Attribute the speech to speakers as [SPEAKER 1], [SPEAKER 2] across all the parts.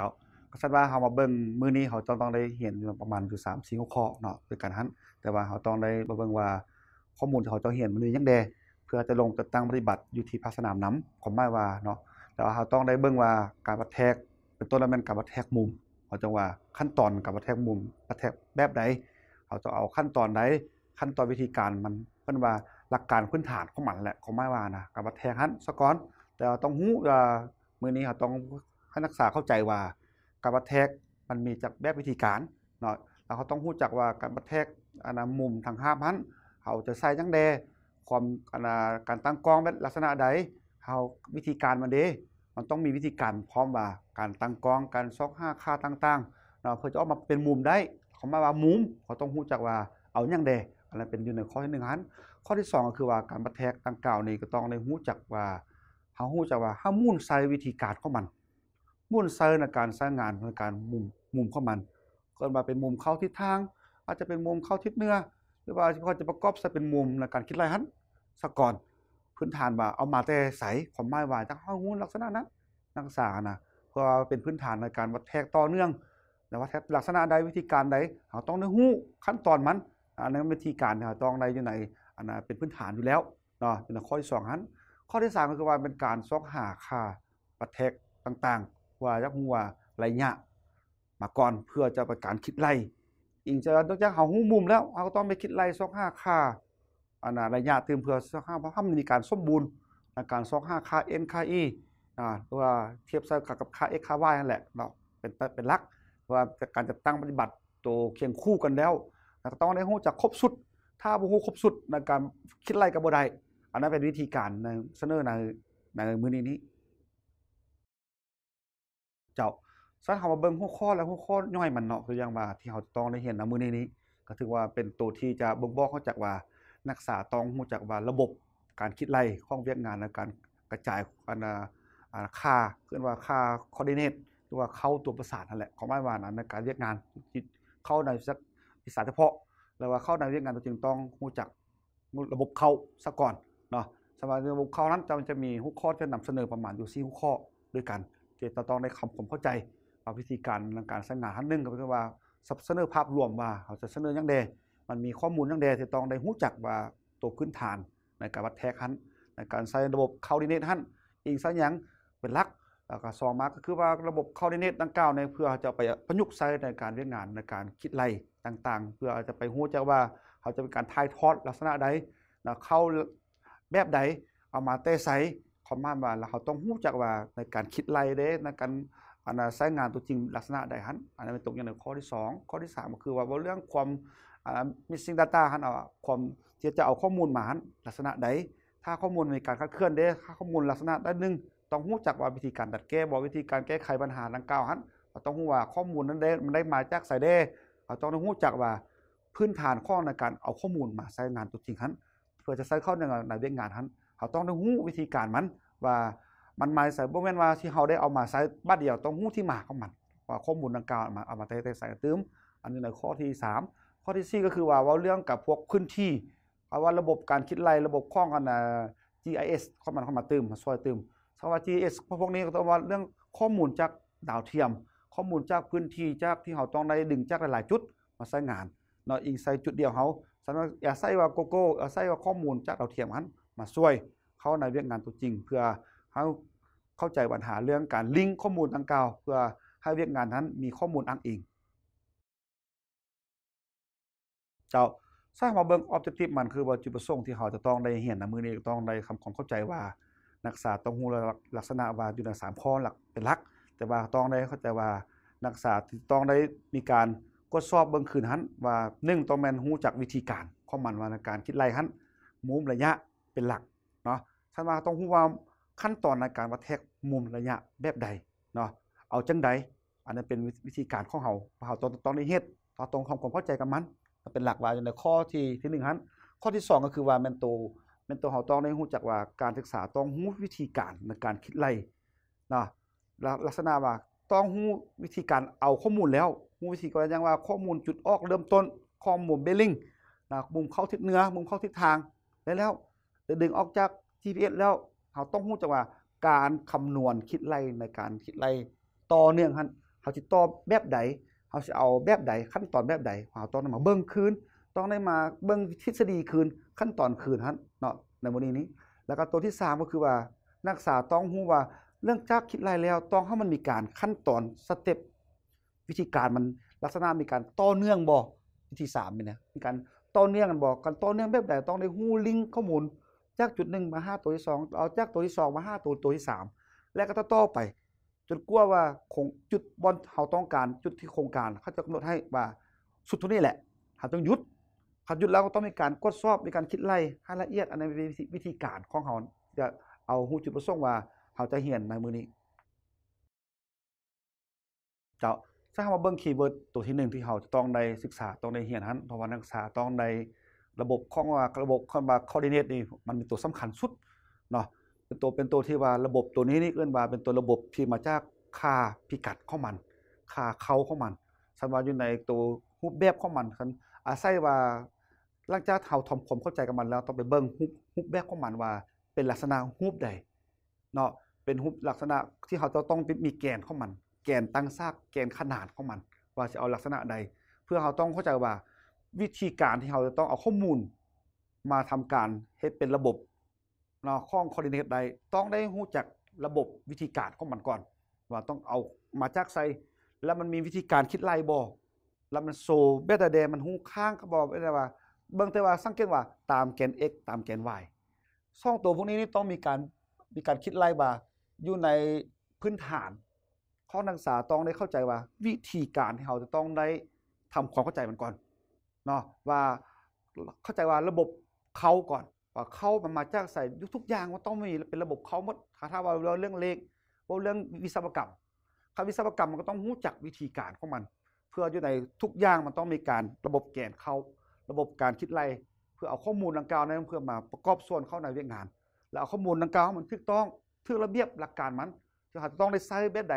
[SPEAKER 1] ้กาก็สัตว่าเขามาเบิ้งมือนี้เขาต้องต้องได้เห็นประมาณอยู่สามสี่หัวข้อเนาะด้วยกันทั้นแต่ว่าเขาต้องได้มาเบิ้งว่าข้อมูลที่เขาต้องเห็นมันมียังเดเพื่อจะลงจะดตั้งปฏิบัติอยู่ที่ภาคสนามน้ำอมหมายว่าเนาะแล้ว่าเขาต้องได้เบิ้งว่าการบัะแทกเป็นต้นแล้วมันการบัะแทกมุมเขาจะว่าขั้นตอนการบัะแทกมุมบัะแทกแบบไหนเขาจะเอาขั้นตอนไหนขั้นตอนวิธีการมันเพื่อนว่าหลักการพื้นฐานของมันแหละของไม่ว่านะการบัตแทกฮั้นสก้อนแต่ต้องหู้มือนี้เขาต้องให้นักศึกษาเข้าใจว่าการบัดแทกมันมีจากแบบวิธีการเนาะแล้วเขาต้องรู้จักว่าการบัดแทกอันนมุมทางห้าพันเขาจะใส่ยังเดความอันการตั้งกล้องเป็นลักษณะใดเขาวิธีการมันเดมันต้องมีวิธีการพร้อมว่า การตั้งกล้อง การซอกห้าค่าต่างๆเนาะเพื่อจะออกมาเป็นมุมได้เขามาว่ามุม เขาต้องรู้จักว่าเอายังเดอะไรเป็นอยู่ในข้อที่หนึ่งฮันข้อที่สองก็คือว่าการบัดแทกตั้งกล่าวนี่ก็ต้องในรู้จักว่าเขารู้จักว่าห้ามุ่นใส่วิธีการขอามันมุ่นเซอร์ในการสร้างงานในการมุมมุมเข้ามันก็มาเป็นมุมเข้าทิศทาง อาจจะเป็นมุมเข้าทิศเหนือหรือว่าเขาจะประกอบซะเป็นมุมในการคิดไรฮันสัก่อนพื้นฐานว่าเอามาแต่ใสความหมายว่าจากห้องหุ้นลักษณะนั้นนักศึกษานะเพื่อเป็นพื้นฐานในการวัดแทกต่อเนื่องแต่ว่าลักษณะใดวิธีการใดเาต้องได้หู้ขั้นตอนมัน อันนั้นวิธีการเาต้องในอยู่ในอันนั้นเป็นพื้นฐานอยู่แล้วเนาะ เป็นข้อที่สองฮั้น ข้อที่สามก็คือว่าเป็นการซอกหาค่าวัดแทกต่างว่าจะหัว่าระยะมาก่อนเพื่อจะประการคิดไล่อิงจะนอกจากเฮาหู้มุมแล้วเฮาก็ต้องไปคิดไล่ซอกห้าค่าอันนั้นระยะเติมเพื่อซอกห้าเพราะถ้ามีการสมบูรณ์ในการซอกห้าค่าเอ็นค่าอีอ่าตัวเทียบเท่ากับค่าเอ็กค่าวายนั่นแหละเนาะเป็นเป็นหลักว่าการจัดตั้งปฏิบัติตัวเคียงคู่กันแล้วต้องได้ฮู้จักครบสุดถ้าบ่ฮูครบสุดในการคิดไล่กับบได้อันนั้นเป็นวิธีการในเสนอในในมือนี้จ้าสั้นเขามาเบิ่งหัวข้อและหัวข้อย่อยมันเนาะคืออย่างว่าที่เขาต้องได้เห็นนะมืออนี้นี้ก็ถือว่าเป็นตัวที่จะบ่งบอกเขาจากว่านักศึกษาต้องหั้จักว่าระบบการคิดไล่ของเวียกงานและการกระจายอันค่าเร่อนว่าค่าคอดิเนตหรือว่าเข้าตัวประสาทนั่นแหละ ของบมานวานั้นในการเรียกงานเข้าในสักภาษาเฉพาะแล้วว่าเข้าในเรียกงานตัวจริงต้องรู้จักระบบเข้าซะก่อนเนาะสำหรับระบบเข้านั้นจะมันจะมีหัวข้อจะนำเสนอประมาณอยู่4หัวข้อด้วยกันเจตต้องได้คำผมเข้าใจว่าวิธีการในการสร้างงานทั้งนึงก็คือว่าเสนอภาพรวมว่าเขาจะเสนอยังเดมันมีข้อมูลยังเดเี่ต้องได้หู้จักว่าตัวพื้นฐานในการวัดแทคกันในการใช้ระบบคาร์ดิเนตทันอีกสักอย่างเป็นลักแล้วก็ซองมาก็คือว่าระบบคาร์ดิเนตดังกล่าวในเพื่อจะไปประยุกต์ใช้ในการเรียนงานในการคิดไล่ต่างๆ เพื่อจะไปหู้จักว่าเขาจะเป็นการทายทอดลักษณะใดเข้าแบบใดเอามาเตะใสคอามาว่าเราต้องหู้จักว่าในการคิดไรเด้ในการอันใช้งานตัวจริงลักษณะใดฮันอันนั้นเป็นตรงอย่างหนึ่งข้อที่ 2 ข้อที่ 3 ก็คือว่าเรื่องความมิสซิ่งดัตตาฮันเอาความที่จะเอาข้อมูลมาฮันลักษณะใด ถ้าข้อมูลมีการคัาดเคลื่อนเด้ถ้าข้อมูลลักษณะด้านหนึ่งต้องหู้จักว่าวิธีการดัดแก้บอกวิธีการแก้ไขปัญหาดังกล่าวฮันเราต้องหู้ว่าข้อมูลนั้นเด้มันได้มาจากสายเด้เราต้องหู้จักว่าพื้นฐานข้อในการเอาข้อมูลมาใช้งานตัวจริงฮันเพื่อจะใช้เข้าในาในเื่องงานฮันเขาต้องได้หู้วิธีการมันว่ามันมาใส่บ่แม่นว่าที่เขาได้เอามาใส่บ้านเดียวต้องหู้ที่มาของมันว่าข้อมูลดังกล่าวมาเอามาใส่ใส่ตืมอันนี้ในข้อที่ 3 ข้อที่4ก็คือว่าว่าเรื่องกับพวก พื้นที่เอาว่าระบบการคิดไรระบบข้องกันนะ GIS เข้ามันเข้ามาตืมมาซอยตืมสำหรับ GIS พวกนี้ก็ต้องว่าเรื่องข้อมูลจากดาวเทียม ข้อมูลจากพื้นที่จากที่เขาต้องได้ดึงจากหลายๆจุดมาใช้งานเนาะอิงใส่จุดเดียวเขาสำหรับอย่าใส่ว่าโกโก้อย่าใส่ว่าข้อมูลจากดาวเทียมนั้นมาช่วยเขาในเรื่องงานตัวจริง เพื่อเขาเข้าใจปัญหาเรื่องการลิงก์ข้อมูลดังกล่าว เพื่อให้เรื่องงานนั้นมีข้อมูลอ้างอิงเจ้าสร้างมาเบิ้งออบเจกตีฟมันคือว่าจุดประสงค์ที่เขาจะต้องได้เห็นนะมือนี้ต้องได้คำความเข้าใจว่านักศึกษาต้องหูลักษณะว่าอยู่ในสามข้อหลักเป็นหลักแต่ว่าต้องได้เข้าใจว่านักศึกษาต้องได้มีการกดสอบเบิ้งคืนนั้น ว่าหนึ่งต้องแมนหูจากวิธีการข้อมันว่าในการคิดไล่ัันมุมระยะเป็นหลักเนาะท่านว่าต้องรู้ว่าขั้นตอนในการวัดแท็กมุมระยะแบบใดเนาะ เอาจังใดอันนั้นเป็นวิธีการของเฮาเฮาต้องต้องได้เฮ็ดเราต้องทำความเข้าใจกับมัน เป็นหลักว่าอยู่ในข้อที่ที่หนึ่งฮันข้อที่สองก็คือว่าแมนโตแมนโตเฮาต้องได้รู้จักว่าการศึกษาต้องรู้วิธีการในการคิดไล่นาะลักษณะว่าต้องรู้วิธีการเอาข้อมูลแล้วรู้วิธีการยังว่าข้อมูลจุดออกเริ่มต้นข้อมูลเบลลิงนะมุมเข้าทิศเหนือ มุมเข้าทิศทางได้แล้วดึงออกจาก GPS แล้วเขาต้องหู้จังว่าการคำนวณคิดไล่ใน การคิดไล่ต่อเนื่องฮันเขาจะต่อแบบใดเขาจะเอาแบบใดขั้นตอนแบบใดเขาต้องมาเบิ้งคืน ต้องได้มาเบิ้งทฤษฎีคืนขั้นตอนคืนฮันเนาะในวันนี้นี้ แล้วก็ตัวที่ 3 ก็คือว่า นักศึกษาต้องหู้ว่าเรื่องจากคิดไล่แล้ว ต้องให้มันมีการขั้นตอนสเต็ปวิธีการมันลักษณะมีการต่อเนื่องบ่วิธี3ามเนี่ยมีการต่อเนื่องกันบ่การต่อเนื่องแบบใดต้องได้หู้ลิงก์ข้อมูลจากจุดหนึ่งมาห้าตัวที่สอง เอาจากตัวที่สองมาห้าตัวตัวที่สาม และก็ต่อไป จนกลัวว่าคงจุดบอลเขาต้องการจุดที่โครงการเขาจะกำหนดให้ว่า สุดทุนนี่แหละเขาต้องหยุดเขาหยุดแล้วก็ต้องมีการกดสอบมีการคิดไล่ให้ละเอียดอันในวิธีการของเขาจะเอาหูจุดประสงค์ว่าเขาจะเหียนในมือนี้ เจ้าถ้าเขามาเบิ้งคีย์เวิร์ดตัวที่หนึ่งที่เขาจะต้องได้ศึกษาต้องได้เหียนฮันเพราะว่านักศึกษาต้องได้ระบบข้องว่าระบบข้องว่าคอร์ดิเนตนี่ มันเป็นตัวสำคัญสุด เนาะเป็นตัวเป็นตัวที่ว่าระบบตัวนี้นี่เอื้อนว่า เป็นตัวระบบที่มาจากค่าพิกัดของมัน ค่าเขาของมันสันว่าอยู่ในตัวรูปแบบของมันคันอาศัยว่าหลังจากเฮาทอคผมเข้าใจกับมันแล้วต้องไปเบิ่งรูปแบบของมันว่า เป็นลักษณะรูปใดเนาะเป็นรูปลักษณะที่เขาจะต้องมีแกนของมัน แกนตั้งซากแกนขนาดของมัน ว่าจะเอาลักษณะใด เพื่อเขาต้องเข้าใจว่าวิธีการที่เราจะต้องเอาข้อมูลมาทำการให้เป็นระบบเนาะข้องคอร์ดิเนตใดต้องได้รู้จักระบบวิธีการของมันก่อนว่าต้องเอามาจากไซแล้วมันมีวิธีการคิดไล่บอแล้วมันโซเบตาเดมันหูข้างกระบอกไม่ได้ว่า เบื้องแต่ว่าสังเกตว่า ตามแกน x ตามแกน y ซ่องตัวพวกนี้นี่ต้องมีการมีการคิดไล่บาอยู่ในพื้นฐานข้อนักศึกษาต้องได้เข้าใจว่า วิธีการที่เราจะต้องได้ทำความเข้าใจมันก่อนนาะว่าเข้าใจว่าระบบเขาก่อนว่าเขามันมาจากใส่ทุกอย่างว่าต้องมีเป็นระบบเขาหมดถ้าว่าเราเรื่องเลขว่าเรื่องวิศวกรรมคำวิศวกรรมมันก็ต้องรู้จักวิธีการของมัน เพื่ออยู่ในทุกอย่างมันต้องมีการระบบแกนเขา ระบบการคิดไลเพื่อเอาข้อมูลดังกล่าวนั้นเพื่อมาประกอบส่วนเข้าในเวื่องานแล้วเอาข้อมูลดังกล่าวมันถูกต้องถูกระเบียบหลักการมัน จะต้องได้ใส่แบบใด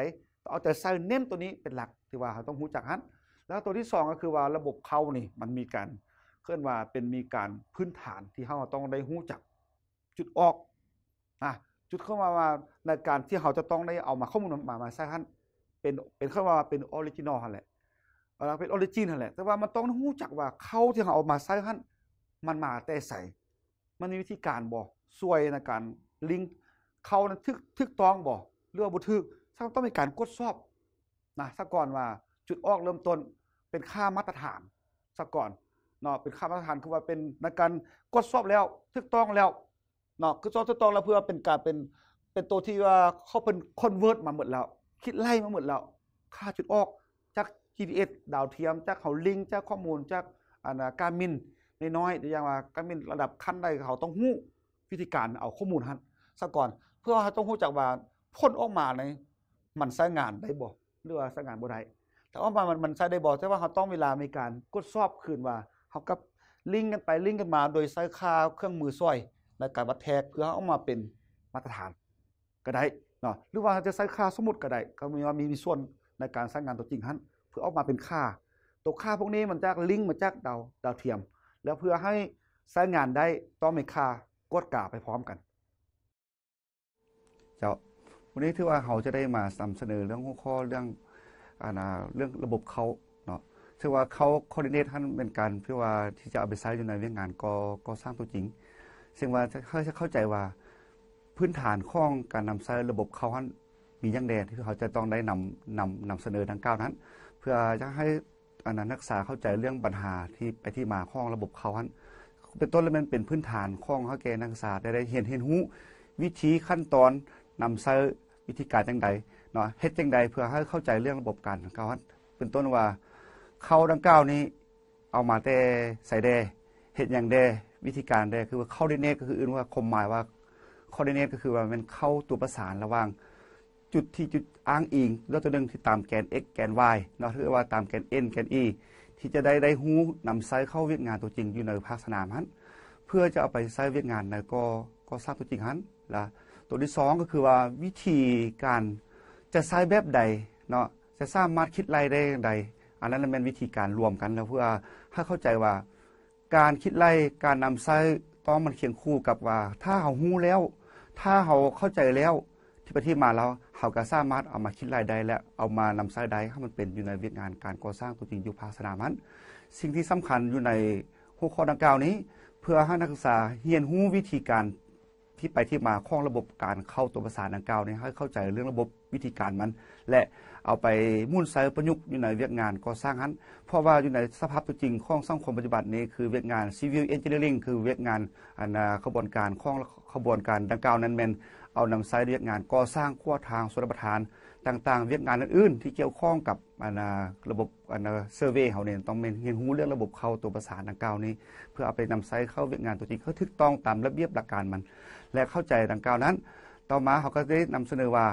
[SPEAKER 1] เอาแต่ใส่เน้นตัวนี้เป็นหลักที่ว่าต้องรู้จักฮันแล้วตัวที่2ก็คือว่าระบบเข้านี่มันมีการเคลื่อนว่าเป็นมีการพื้นฐานที่เขาต้องได้หู้จักจุดออกนะจุดเข้ามาในการที่เขาจะต้องได้เอามาข้อมูลมามาใร้ท่านเป็นเป็นเข้ามาเป็นออริจินอลแหละเราเป็นออริจินแหละแต่ว่ามันต้องหู้จักว่าเข้าที่เขาเอามาใร้ท่านมันมาแต่ใส่มันมีวิธีการบอกช่วยในการลิงเขานั้นทึกทึกต้องบอกเรื่องบุทึกถ้าต้องมีการกดสอบนะซกก่อนว่าจุดออกเริ่มต้นเป็นค่ามาตรฐานซะก่อนเนาะเป็นค่ามาตรฐานคือว่าเป็นในการกดสอบแล้วถูกต้องแล้วเนาะคือสอบถูกต้องแล้วเพื่อเป็นการเป็นเป็นตัวที่ว่าเขาเป็นคอนเวิร์ตมาหมดแล้วคิดไล่มาหมดแล้วค่าจุดออกจาก GPS ดาวเทียมจากเขาลิงก์จากข้อมูลจากอันการมินน้อยๆอย่างว่าการมินระดับขั้นใดเขาต้องหู้วิธีการเอาข้อมูลฮันซะก่อน เพื่อเขาต้องหู้จากว่าพ้นออกมาในมันสร้งานได้บ่หรือว่าสร้งานบ่ได้แต่ว่ามันมันใช้ได้บอกใช่ว่าเขาต้องเวลา มีการกดสอบคืนว่าเขากับลิงกันไปลิงกันมา โดยใช้ค่าเครื่องมือซ้อยและการวัดแทกเพื่อเอามาเป็นมาตรฐานก็ได้เนาะหรือว่าจะใช้ค่าสมมติก็ได้ก็มีว่ามีมีส่วนในการสร้างงานตัวจริงฮั้นเพื่อออกมาเป็นค่า ตัวค่าพวกนี้มันจากลิงก์มาจากดาวดาวเทียม แล้วเพื่อให้สร้างงานได้ต้องมีค่ากดกาไปพร้อมกัน เจ้า วันนี้ถือว่าเขาจะได้มานำเสนอเรื่องหัวข้อเรื่องอานาเรื่องระบบเขาเนาะซึ่งว่าเขาคอร์ดิเนตท่านเป็นการเพื่อว่าที่จะเอาไปใช้อยู่ในเรื่องงานก็ก็สร้างตัวจริง ซึ่งว่าเขาจะเข้าใจว่าพื้นฐานข้องการนำใช้ระบบเขาท่านมีอย่างแดที่เขาจะต้องได้นำนำนำเสนอดังกล่าวนั้น เพื่อจะให้อนนักศึกษาเข้าใจเรื่องปัญหาที่ไปที่มาข้องระบบเขาท่านเป็นต้นแล้วมันเป็นพื้นฐานข้องเขาแก่นักศึกษาได้ได้เห็นเห็นหูวิธีขั้นตอนนำเอร์วิธีการจังใดเนาะเฮ็ดจังใดเพื่อให้เข้าใจเรื่องระบบการเอ่เาเป็นต้นว่า เข้าดังกล่าวนี้ เอามาแต่ใส่เดเฮ็ดอย่างเดวิธีการเดคือว่าเข้าได้เนก็คืออื่นว่าคมหมายว่าเข้าดีเนตก็คือว่ามันเข้าตัวประสานระหว่าง จุดที่จุดอ้างอิงแล้วตัวหนึ่งที่ตามแกน x แกน y เนาะหรือว่าตามแกน n แกน e ที่จะได้ได้ฮู้นำไซเข้าเวียกงานตัวจริง อยู่ในภาคสนามฮั้น เพื่อจะเอาไปไซเวียกงานในก็ก็ทราบตัวจริงฮั้นล่ะตัวที่สองก็คือว่าวิธีการจะใช้แบบใดเนาะจะสร้างมัดคิดไล่ได้ใดอันนั้นเป็นวิธีการรวมกันแล้วเพื่อให้เข้าใจว่า การคิดไล่การนำใช้ต้องมันเคียงคู่กับว่า ถ้าเขาหู้แล้ว ถ้าเขาเข้าใจแล้วที่ะเที่มาแล้วเขาก็สามารถเอามาคิดรายได้และเอามานำใช้ได้ให้มันเป็นอยู่ในเวียงงานการก่อสร้างตัวจริงอยู่ภาสนามนั้นสิ่งที่สำคัญอยู่ในหัวข้อดังกล่าวนี้ เพื่อให้นักศึกษาเรียนรู้วิธีการที่ไปที่มาของระบบการเข้าตัวประสานดังกล่าวนี้ให้เข้าใจเรื่องระบบวิธีการมัน และเอาไปมุ่นใส่ประยุกต์อยู่ในเวียกงานก่อสร้างนั้นเพราะว่าอยู่ในสภาพตัวจริงของสังคมปัจจุบันนี้คือเวียกงาน civil engineering คือเวียกงานอันขบวนการของขบวนการดังกล่าวนั้นแมนเอานำใส่เวียกงานก่อสร้างขั้วทางส่วนประทานต่างๆเวียกงานอื่นๆที่เกี่ยวข้องกับอันระบบอันเซอร์เวยเขาเนี่ยต้องเป็นเรียนรู้เรื่องระบบเข้าตัวประสานดังกล่าวนี้ เพื่อเอาไปนำใช้เข้าเวียกงานตัวจริงเขาถูกต้องตามระเบียบหลักการมันและเข้าใจดังกล่าวนั้น ต่อมาเขาก็ได้นำเสนอว่า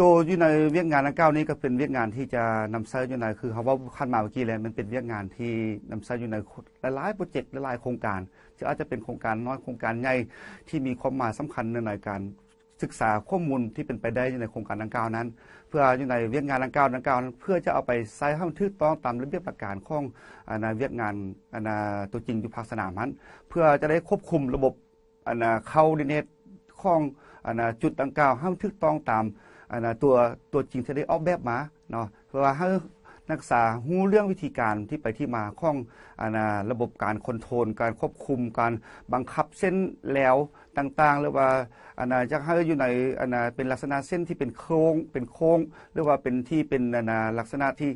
[SPEAKER 1] ตัวอยู่ในเวียกงานดังกล่าวนี้ก็เป็นเวียกงานที่จะนำใช้อยู่ในคือเขาว่าขั้นมาเมื่อกี้แล้วมันเป็นเวียกงานที่นำใช้อยู่ในหลายๆโปรเจกต์หลายๆโครงการจะอาจจะเป็นโครงการน้อยโครงการใหญ่ที่มีความหมายสาคัญในยการศึกษาข้อมูลที่เป็นไปได้ในโครงการดังกล่าวนั้น เพื่ออยู่ในเวียกงานดังกล่าวดังกล่าวเพื่อจะเอาไปใช้ให้มันถูกต้องตามระเบียบหลักการของในเวียกงานในตัวจริงอยู่ภาคสนามนั้น เพื่อจะได้ควบคุมระบบเข้าดิเนตของนจุดดังกล่าวให้มันถูกต้องตามนตัวตัวจริงที่ได้ออกแบบมาเนาะเพื่อว่าให้นักศึกษาหู้เรื่องวิธีการที่ไปที่มาของอาระบบการคอนโทรลการควบคุมการบังคับเส้นแล้วต่างๆ หรือว่าอาณาจะให้อยู่ในอาณาเป็นลักษณะเส้นที่เป็นโค้งเป็นโค้งหรือว่าเป็นที่เป็นอาณาลักษณะที่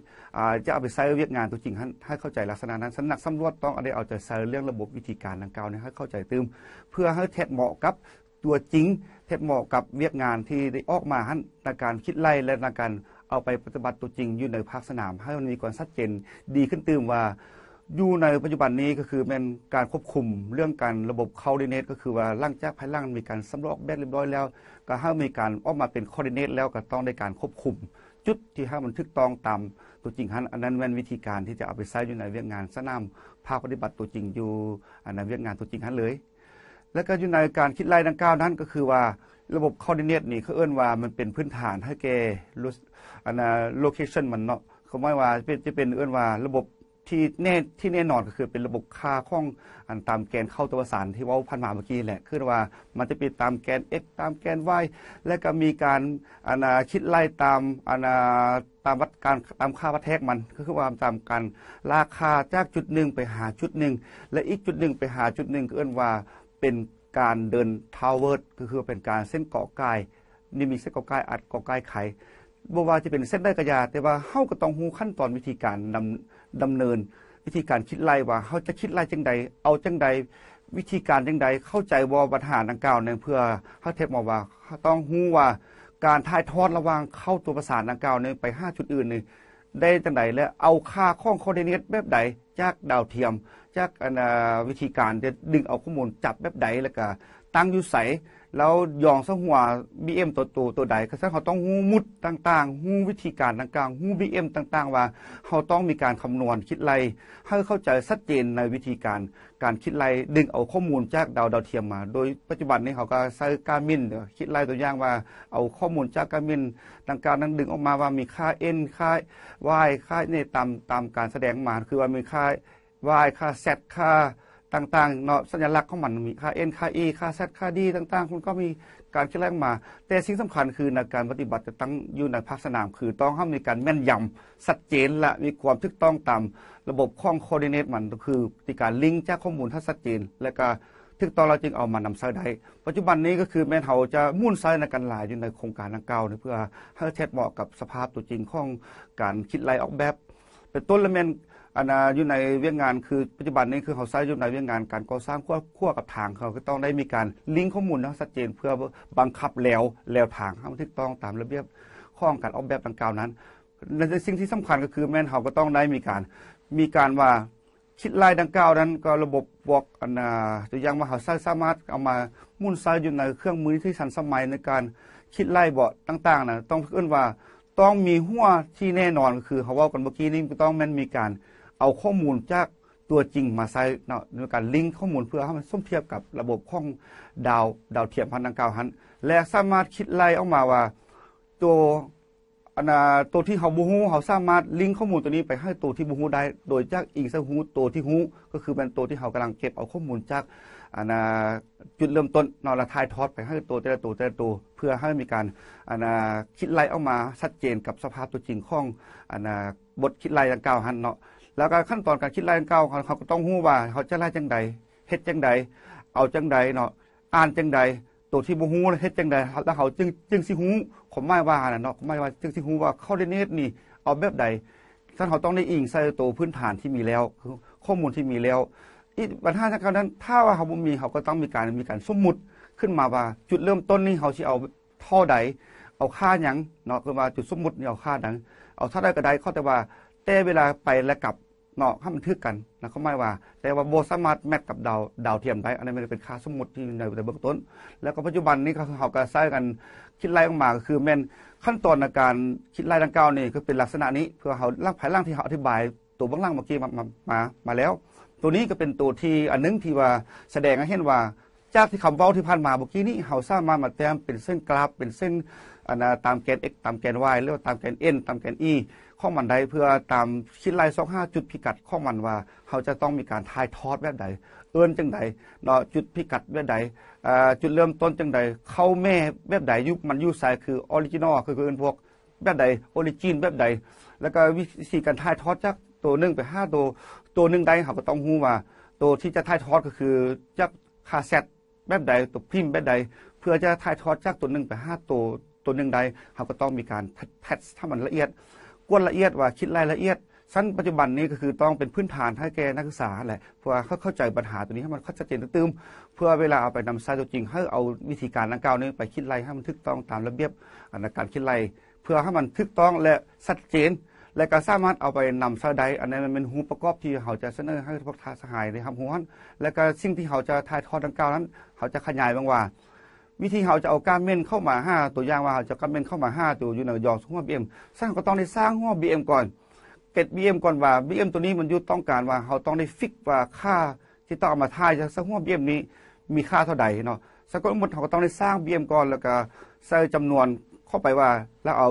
[SPEAKER 1] จะเอาไปใช้เวียกงานตัวจริง ให้เข้าใจลักษณะนั้นสนักสำรวจต้องอะไรเอาใจใส่เรื่องระบบวิธีการดังกล่าวนี้ให้เข้าใจเติมเพื่อให้แทดเหมาะกับตัวจริงเทศเหมาะกับเวียกงานที่ได้ออกมาในการคิดไล่และในการเอาไปปฏิบัติตัวจริงอยู่ในภาคสนาม ให้มันมีความชัดเจนดีขึ้นตื่มว่าอยู่ในปัจจุบันนี้ก็คือเป็นการควบคุมเรื่องการระบบคอร์ดิเนตก็คือว่าล่างจ้งภายล่างมีการสำรอกแบตเรียบร้อยแล้วก็ให้มีการออกมาเป็นคอดิเนตแล้วก็ต้องในการควบคุมจุดที่ให้มันทึกต้องตามตัวจริงฮันอันนั้นเป็นวิธีการที่จะเอาไปใช้อยู่ในเวียงงานสนามภาคปฏิบัติตัวจริงอยู่อันนั้นเวียงงานตัวจริงฮันเลย และก็อยู่ในการคิดไล่ดังกล่าวนั้นก็คือว่าระบบคอดิเนตนี่เขาเอื้นว่ามันเป็นพื้นฐานให้แกอันน้นโลเคชันมันเนาะเขาหมายว่าจะเป็นเอื้อนว่าระบบที่แน่ที่แน่นอนก็คือเป็นระบบค่าข้องอันตามแกนเข้าตัวสาร ที่ว่าพันมาเมื่อกี้แหละคือว่ามันจะเป็นตามแกน x ตามแกน y และก็มีการอันคิดไล่ตามอันตามวัดการตามค่าวัดแทกมันคือว่าตามการราคาจากจุดหนึ่งไปหาจุดหนึ่งและอีกจุดหนึ่งไปหาจุดหนึ่งเอื้อนว่าเป็นการเดินทาวเวอร์คก็คือเป็นการเส้นเกาะกายนี่มีเส้นเกาะกายอัดเกาะกายไขบว่าจะเป็นเส้นได้กระยาแต่ว่าเฮาก็ต้องหูขั้นตอนวิธีการดำดำเนิน วิธีการคิดไล่ว่าเฮาจะคิดไล่จังใดเอาจังใดวิธีการจังใดเข้าใจบ่ปัญหาดังกล่าวนึงเพื่อเฮาเทปอกว่า ต้องหูว่าการถ่ายทอดระหว่างเข้าตัวประสานดังกล่าวนึงไป5จุดอื่นนึยได้จังใดและเอาค่าข้องคอร์ดิเนตแบบใดจากดาวเทียม จากวิธีการจะดึงเอาข้อมูลจับแบบใดแล้วก็ตั้งอยู่ไสแล้วยองสหัวบีเอ็มตัวตัวตัวใดคือเขาต้องหูมุดต่างๆหูวิธีการต่างๆหูบีเอ็มต่างๆ ว่าเขาต้องมีการคำนวณคิดไรให้เข้าใจชัดเจนในวิธีการการคิดไรดึงเอาข้อมูลจากดาวดาวเทียมมาโดยปัจจุบันนี้เขาก็ใช้การมินคิดไรตัวอย่างว่าเอาข้อมูลจากการมินต่างๆนั้นดึงออกมาว่ามีค่าเอ็นค่ายค่าเนี่ยตามตามการแสดงมาคือว่ามีค่ายค่าซตค่าต่างๆเนาะสัญลักษณ์ของมันมี ค่า n ค่า e ค่า z ค่า d ต่างๆ คุณก็มีการคิดแรงมา แต่สิ่งสำคัญคือในการปฏิบัติจะตั้งอยู่ในภาคสนาม คือต้องห้ามมีการแม่นยำชัดเจนและมีความถูกต้องตามระบบข้องโคดิเนตมันคือ ติการลิงก์จากข้อมูลทหาชัดเจนและก็ถึงตอนเราจึงเอามานำใช้ได้ปัจจุบันนี้ก็คือแม่เฮาจะมุ่นใช้ในการหลายอยู่ในโครงการดังกล่าวเพื่อให้เทศเหมาะกับสภาพตัวจริงของการคิดไล่ออกแบบเป็นต้นละแมนอันอยู่ในเวียงงาน คือปัจจุบันนี้คือเขาใช้อยู่ในเวียงงานการก่อสร้างควบคู่กับทางเขาก็ต้องได้มีการลิงก์ข้อมูลนะชัดเจนเพื่อบังคับแล้วแล้วทางให้มันถูกต้องตามระเบียบข้องการออกแบบดังกล่าวนั้นในสิ่งที่สำคัญก็คือแม่นเขาก็ต้องได้มีการมีการว่าคิดลายดังกล่าวนั้นก็ระบบบอกอันะตัวอย่างว่าเขาสามารถเอามามุ่นใช้อยู่ในเครื่องมือที่ทันสมัยในการคิดไล่เบาะต่างๆนะต้องเอื้นว่าต้องมีหัวที่แน่นอนก็คือเขาว่ากันเมื่อกี้นี่ต้องแม่นมีการเอาข้อมูลจากตัวจริงมาใช้เนาะในการลิงก์ข้อมูลเพื่อให้มันส้มเทียบกับระบบของดาวดาวเทียมพันดังกล่าวหันและสามารถคิดไล่ออกมาว่าตัวอันตัวที่เขาบูฮูเขาสามารถลิงก์ข้อมูลตัวนี้ไปให้ตัวที่บูฮูได้ โดยจากอิงซะฮูตัวที่ฮูก็คือเป็นตัวที่เขากำลังเก็บเอาข้อมูลจากอันจุดเริ่มต้นนอนละทายทอดไปให้ตัวแต่ละตัวแต่ละตัวเพื่อให้มีการอันคิดไล่ออกมาชัดเจนกับสภาพตัวจริงของอันบทคิดไล่ดังกล่าวหันเนาะแล้วก็ขั้นตอนการคิดไล่เก้าเขาต้องหู้ว่าเขาจะไล่จังใดเฮ็ดจังใดเอาจังใดเนาะอ่านจังใดตัวที่บ่ฮู้เฮ็ดจังใดแล้วเขาจึงจึงสิฮู้ผมไม่ว่าน่ะเนาะผมไม่ว่าจึงสิฮู้ว่าเขาได้เฮ็ดนี่เอาแบบใดท่านเขาต้องได้อิงใส่ตัวพื้นฐานที่มีแล้ว คือข้อมูลที่มีแล้ว อีกปัญหาทางการนั้น ถ้าว่าเขาบ่มีเขาก็ต้องมีการมีการสมมุติขึ้นมาว่าจุดเริ่มต้นนี่เขาสิเอาท่อใดเอาค่าหยังเนาะคือว่าจุดสมมุตินี่เอาค่าหยังเอาเท่าใดก็ได้เขาแต่ว่าแต่เวลาไปและกลับเนาะให้มันทึกกันนะเขาไม่ว่า แต่ว่าโบสามารถแมทกับดาวดาวเทียมได้อันนี้มันเป็นค่าสมมติที่อย่ในเบื้องต้น แล้วก็ปัจจุบันนี้เขาเขากระซ้กันคิดไล่ออกมาก็คือแม่นขั้นตอนในการคิดไล่ดังกล่าวนี่ก็เป็นลักษณะนี้เพื่อเขาล่างภายล่างที่เขาอธิบายตัวบางล่างเมื่อกี้มามามาแล้ว ตัวนี้ก็เป็นตัวที่อันนึงที่ว่าแสดงให้เห็นว่าจากที่คำเว้าที่ผ่านมาเมื่อกี้นี้เขาสามารถมาแต้มเป็นเส้นกราฟเป็นเส้นอันตามแกน x ตามแกน y หรือว่าตามแกน n ตามแกน e ข้องมันใดเพื่อตามคิดไล่สองห้าจุดพิกัดข้องมันว่า เขาจะต้องมีการทายทอดแบบใดเอื้อนจังใดเนาะจุดพิกัดแบบใดจุดเริ่มต้นจังใดเข้าแม่แบบใดยุคมันยุคสายคือออริจินอลคือคือพวกแบบใดออริจินแบบใด แล้วก็วิธีการทายทอดจากตัวหนึ่งไปห้าตัว ตัวหนึ่งใดเขาก็ต้องหู้ว่าตัวที่จะทายทอดก็คือจากคาเซ็ตแบบใดตัวพิมพ์แบบใดเพื่อจะทายทอดจากตัวหนึ่งไปห้าตัวตัวหนึ่งใดเขาก็ต้องมีการแพท์ถ้ามันละเอียดวนละเอียดว่าคิดรายละเอียดชั้นปัจจุบันนี้ก็คือต้องเป็นพื้นฐานให้แก่นักศึกษาแหละเพื่อเขาเข้าใจปัญหาตัวนี้ให้มันเข้าใจเจนตื้มเพื่อเวลาเอาไปนำใช้ตัวจริง ให้เอาวิธีการดังกล่าวนี้ไปคิดไรให้มันถูกต้องตามระเบียบในการคิดไรเพื่อให้มันถูกต้องและชัดเจน และก็สามารถเอาไปนำใช้ได้อันนี้มันเป็นหูประกอบที่เขาจะเสนอให้พวกทาสหายในครับหัวและก็สิ่งที่เขาจะถ่ายทอดดังกล่าวนั้นเขาจะขยายบางว่าวิธีเขาจะเอาการเม่นเข้ามาห้าตัวอย่างว่าเขาจะการเม่นเข้ามาห้าตัวอยู่ในยอดหัวบีเอ็มสร้างก็ต้องได้สร้างหัวบีเอ็มก่อนเกตบีเอ็มก่อนว่าบีเอ็มตัวนี้มันยุดต้องการว่าเขาต้องได้ฟิกว่าค่าที่ต้องเอามาทายจากสังหัวบีเอ็มนี้มีค่าเท่าใดเนาะสกุลมมดเขาก็ต้องได้สร้างบีเอ็มก่อนแล้วก็ใส่จำนวนเข้าไปว่าแล้วเอา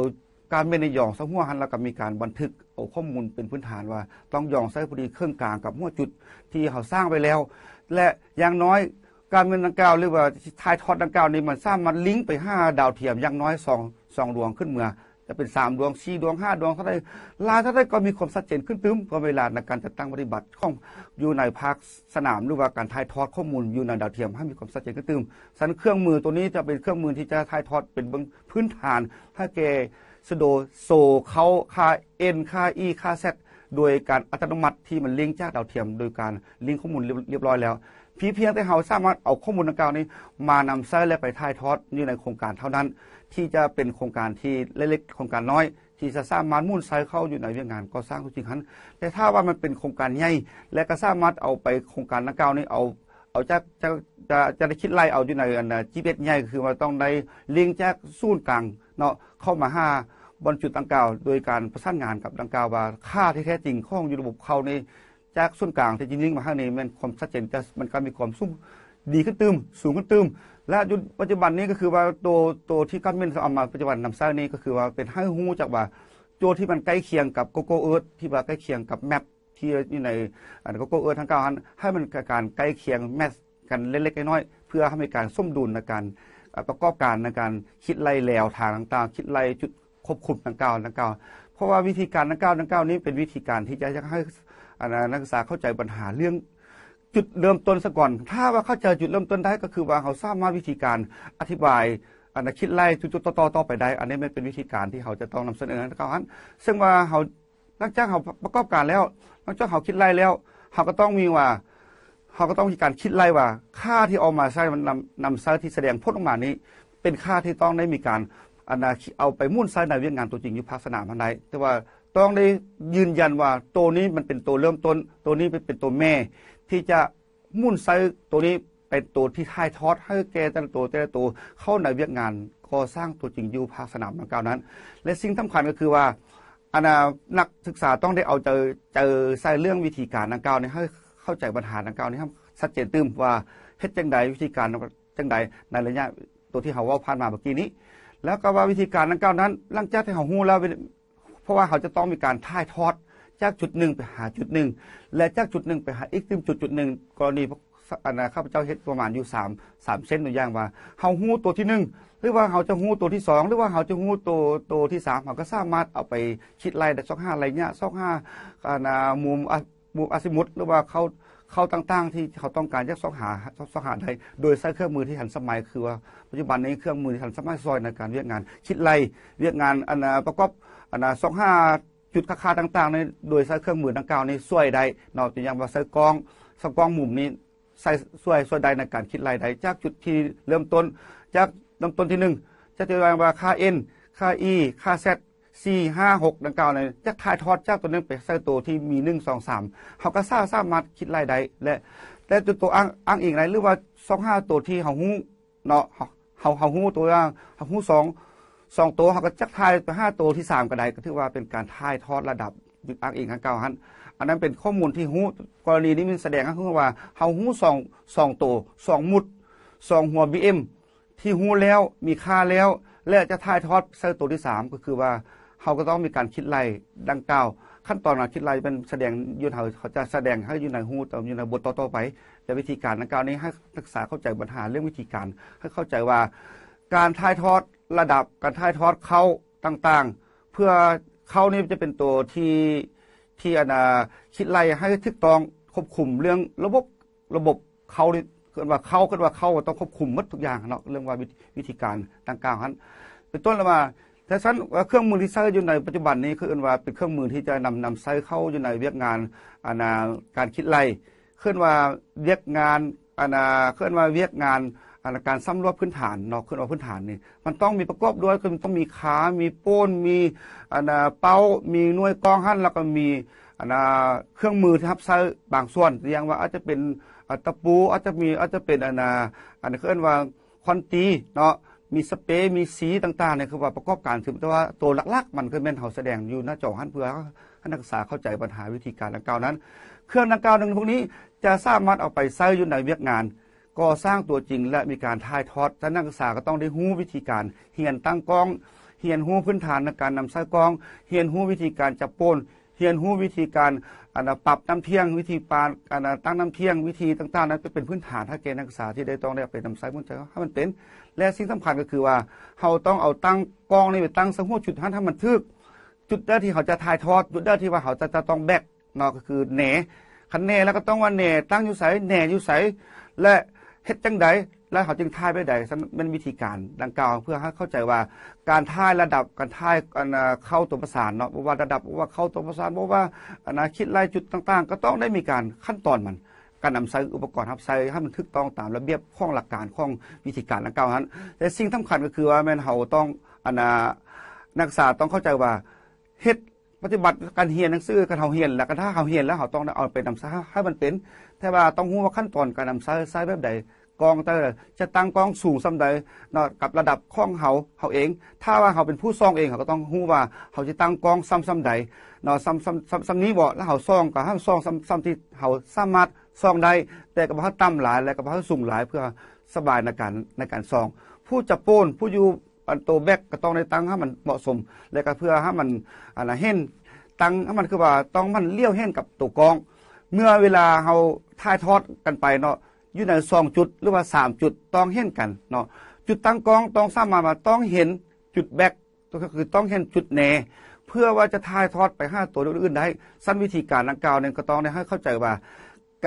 [SPEAKER 1] การเม่นในยองสังหัวหันแล้วก็มีการบันทึกเอาข้อมูลเป็นพื้นฐานว่า ต้องยองใส่พอดีเครื่องกลางกับหัวจุดที่เขาสร้างไปแล้ว และอย่างน้อยการเงินดังกล่าวหรือว่าทายทอดดังกล่าวนี้มันสร้างมันลิงก์ไป5ดาวเทียม อย่างน้อย2 2ดวงขึ้นเมื่อจะเป็น 3 ดวง4ดวง 5 ดวงเท่าไรลายเท่าไรก็มีความชัดเจนขึ้นตึ้มกัเวลาในการจัดตั้งปฏิบัติของอยู่ในภาคสนามหรือว่าการทายทอดข้อมูลอยู่ในดาวเทียมให้มีความชัดเจนขึ้นตึ้มสันเครื่องมือตัวนี้จะเป็นเครื่องมือที่จะทายทอดเป็นพื้นฐานถ้าแกสโดโซเขาค่าเอ็นค่าอีค่าแซดโดยการอัตโนมัติที่มันลิงก์จากดาวเทียมโดยการลิงก์ข้อมูลเรียบร้อยแล้วพีเพียงแต่เราสามารถเอาข้อมูลดังกล่าวนี้มานำใช้และไปถ่ายทอดอยู่ในโครงการเท่านั้น ที่จะเป็นโครงการที่เล็กๆโครงการน้อยที่จะสามารถมุ่นใช้เข้าอยู่ในเืีองงานก็สร้างจริงๆนั้น แต่ถ้าว่ามันเป็นโครงการใหญ่และก็สามารถเอาไปโครงการดังกล่าวนี้เอาเอาจากจะจะจะได้คิดไล่เอาอยู่ในอันจีเบสใหญ่คือมันต้องได้ลยงแจากศูนย์กลางเนาะเข้ามาห้าบนจุดดังกล่าวโดยการประสานงานกับดังกล่าวว่าค่าที่แท้จริงของอยู่ระบบเขาในจากส่วนกลางที่จริงๆมาข้างในมันความชัดเจนแต่มันก็มีความสูงดีขึ้นตืมสูงขึ้นตืมและยุคปัจจุบันนี้ก็คือว่าตัวตัวที่กัมเมนเอามาปัจจุบันนำาสร้างนี้ก็คือว่าเป็นให้หูจากว่าโจที่มันใกล้เคียงกับโกโก้เอิร์ธที่ว่าใกล้เคียงกับแมปที่อยู่ในโกโก้เอิร์ธทั้งเก้าอันให้มันการใกล้เคียงแมสกันเล็กๆน้อยๆเพื่อให้มีการส้มดุลในการประกอบการในการคิดไล่แลวทางต่างๆ คิดไล่จุดควบคุมต่างเก่างๆเพราะว่าวิธีการต่างเก่างๆนี้เป็นวิธีการที่จะให้นักศึกษาเข้าใจปัญหาเรื่องจุดเริ่มต้นซะก่อน ถ้าว่าเข้าใจจุดเริ่มต้นได้ก็คือว่าเขาสามาวิธีการอธิบายอันคิดไล่จุดๆต่อๆไปได้ อันนี้ไม่เป็นวิธีการที่เขาจะต้องนำเสนอนะครับซึ่งว่าเขาลักจ้างเขาประกอบการแล้วลักจ้างเขาคิดไล่แล้วเขาก็ต้องมีว่าเขาก็ต้องมีการคิดไล่ว่า ค่าที่ออกมาใช้มันนำนำใช้ที่แสดงพ้นออกมานี้ เป็นค่าที่ต้องได้มีการอันเอาไปมุ่นใช้ในเรื่องงานตัวจริงอยู่ภาคสนามอันใดแต่ว่าต้องได้ยืนยันว่าตัวนี้มันเป็นตัวเริ่มต้น ตัวนี้เป็นตัวแม่ที่จะมุ่นไซตัวนี้เป็นตัวที่ท่ายทอด ให้แกแต่ละตัวแต่ละตัวเข้าในเวียกงานก่อสร้างตัวจริงอยู่ภาคสนามดังกล่าวนั้น และสิ่งสำาคัญก็คือว่าอาณานักศึกษาต้องได้เอาเจอเจอใส่เรื่องวิธีการดังกล่าวนี้ให้เข้าใจปัญหาดังกล่าวนี้ครับชัดเจนตื้มว่าเฮ็ดจังใดวิธีการจังใดในระยะตัวที่เขาว่าผ่านมาเมื่อกี้นี้ แล้วก็ว่าวิธีการดังกล่าวนั้น หลังจากที่เขาหู้แล้วราะว่าเขาจะต้องมีการท่ายทอดจากจุดหนึ่งไปหาจุดหนึ่งและจากจุดหนึ่งไปหาอีกจุดจุดหนึ่งกรณีอันนะข้าพเจ้าเฮ็ดประมาณอยู่สามสามเส้นตัวอย่างว่าเขาหู้ตัวที่หนึ่งหรือว่าเขาจะหู้ตัวที่สองหรือว่าเขาจะหู้ตัวตัวที่สามเขาก็สามารถเอาไปคิดไล่แตซอกห้าอะไรเงี้ยซอกห้าอันนะมุมมุมอสิมุตหรือว่าเขาเขาต่าง ๆ ที่เขาต้องการแยกซอกหาซอกหาใดโดยใช้เครื่องมือที่ทันสมัยคือว่าปัจจุบันนี้เครื่องมือที่ทันสมัยซอยในการเวียกงานคิดไล่เวียกงานอันประกอบอันนะสองห้าจุดค่าต่างๆ ในโดยใช้เครื่องมือดังกล่าวในช่วยใดเนาะอย่างว่าใช้กล้องสกล้องมุมนี้ใส่ช่วยช่วยใดในการคิดรายได้จากจุดที่เริ่มต้น จากเริ่มต้นที่หนึ่งจะตีว่าค่า n ค่า e ค่า z สี่ห้าหกดังกล่าวในจะถ่ายทอดจากตัวนึงไปใส่ตัวที่มีหนึ่งสองสามเขาก็ทราบทราบมาคิดรายได้และแต่ตัวตัวอ้างอ้างอีกไรหรือว่าสองห้าตัวที่เขาหู้เนาะเขาเขาหู้ตัวอ้างเขาหู้สองสองตัวเขาก็จักทายไปห้าตัวที่สามก็ได้ก็ถือว่าเป็นการทายทอดระดับอ้างอิงั้งเก่าฮันอันนั้นเป็นข้อมูลที่หู้กรณีนี้มันแสดงให้เห็นว่าเฮาหู้สองสองตัวสองมุดสองหัวบีเอ็มที่หู้แล้วมีค่าแล้วและจะทายทอดเใส่ตัวที่สามก็คือว่าเขาก็ต้องมีการคิดไล่ดังกล่าว ขั้นตอนการคิดไล่เป็นแสดงยืนเหาเขาจะแสดงให้ยูนในหูต่อยูนในบทต่อๆไปแต่วิธีการดังกล่าวนี้ให้นักศึกษาเข้าใจปัญหาเรื่องวิธีการให้เข้าใจว่าการทายทอดระดับการถ่ายทอดเข้าต่างๆ เพื่อเข้านี่จะเป็นตัวที่ที่อนาคิดไล่ให้ทึกตองควบคุมเรื่องระบบระบบเข้านี่เกิดว่าเข้าเกิดว่าเข้าต้องควบคุมมัดทุกอย่างเนาะเรื่องว่าวิธีการต่างๆนั้นเป็นต้นละมาแต่ฉันเครื่องมือที่ใช้อยู่ในปัจจุบันนี้คือเอินว่าเป็นเครื่องมือที่จะนำนำใช้เข้าอยู่ในเวียกงานอาณาการคิดไล่เคลื่อนว่าเวียกงานอาณาเคลื่อนว่าเวียกงานการซ้ำรวบพื้นฐานนอกขึ้นออกพื้นฐานนี่ มันต้องมีประกอบด้วยคือมันต้องมีขามีโป้น มีอันเป้ามีหน่วยกองหั่น แล้วก็มีอันเครื่องมือที่ทับซช้บางส่วนอย่างว่าอาจจะเป็นตะปู อาจจะมีอาจจะเป็นอันอันเคลื่อนว่าคอนตีเนาะ มีสเปย์ มีสีต่างๆเนี่ยคือว่าประกอบการคือแต่ว่าตัวหลักๆมันคือแม่นเขาแสดงอยู่หน้าจอหั่นเพื่อให้นักศึกษาเข้าใจปัญหาวิธีการดังกล่าวนั้น เครื่องดังกล่าวหนึ่งพวกนี้จะสามารถเอาไปใช้ยุ่ในเวียกงานก่อสร้างตัวจริงและมีการถ่ายทอดท่านนักศึกษาก็ต้องได้หู้วิธีการเฮียนตั้งกล้องเฮียนหู้พื้นฐานในการนำใส่กล้องเฮียนหู้วิธีการจับโป้นเฮียนหู้วิธีการปรับน้ำเที่ยงวิธีปานตั้งน้ำเที่ยงวิธีต่างๆนั้นเป็นพื้นฐานถ้าเกณฑ์นักศึกษาที่ได้ต้องได้ไปนำใส่มุ่งใจให้มันเต็นและสิ่งสำคัญก็คือว่าเขาต้องเอาตั้งกล้องนี่ไปตั้งสังหวจุดท่านทำมันทึกจุดเด้อที่เขาจะถ่ายทอด จุดเด้อที่ว่าเขาจะจะต้องแบกนอกก็คือแหนคันแหนแล้วก็ต้องว่าแหนตั้งอยู่ใสแหนอยู่ใสและเฮ็ดจังไดแล้วเขาจึงท่ายไปใดมันวิธีการดังกล่าวเพื่อให้เข้าใจว่าการท่ายระดับการท่ายเข้าตัวประสานเนาะว่าระดับว่าเข้าตัวประสานเพราะว่าอนาคิดไล่จุดต่างๆ ก็ต้องได้มีการขั้นตอนมันการนำใช้อุปกรณ์ทับใช้ให้มันถึกต้องตามระเบียบข้องหลักการข้องวิธีการดังกล่าวนั้นแต่สิ่งสำคัญก็คือว่าแม่นเขาต้องอนานักศึกษาต้องเข้าใจว่าเฮ็ดปฏิบัติการเฮียนหนังสือการเขาเฮียนแล้วก็ถ้าเขาเฮียนแล้วเขาต้องเอาไปนำซ้าให้มันเป็น แต่ว่าต้องรู้ว่าขั้นตอนการนำซ้าซ้าแบบใดกองแต่จะตั้งกองสูงซำใดเนาะกับระดับข้องเขาเขาเอง ถ้าว่าเขาเป็นผู้ซ่องเองเขาก็ต้องรู้ว่าเขาจะตั้งกองซ้ำซ้ำใดเนาะซ้ำซ้ำซ้ำซ้ำนี้บ่แล้วเขาซ่องกับห้ามซ่องซ้ำซ้ำที่เขาสามารถซ่องได้ แต่กับพระต่ำหลายและกับพระสูงหลายเพื่อสบายในการในการซ่องผู้จะโป้นผู้อยู่อันโตแบกก็ต้องได้ตังให้มันเหมาะสม และก็เพื่อให้มันอันนะเห็นตังให้มันคือว่าต้องมันเลี้ยวเห็นกับตัวกอง เมื่อเวลาเราท่ายทอดกันไปเนาะอยู่ในสองจุดหรือว่าสามจุดต้องเห็นกันเนาะจุดตั้งกองต้องสามามาต้องเห็นจุดแบกก็คือต้องเห็นจุดแหนเพื่อว่าจะท่ายทอดไปห้าตัวอื่นได้ สั้นวิธีการดังกล่าวเนี่ยก็ต้องให้เข้าใจว่า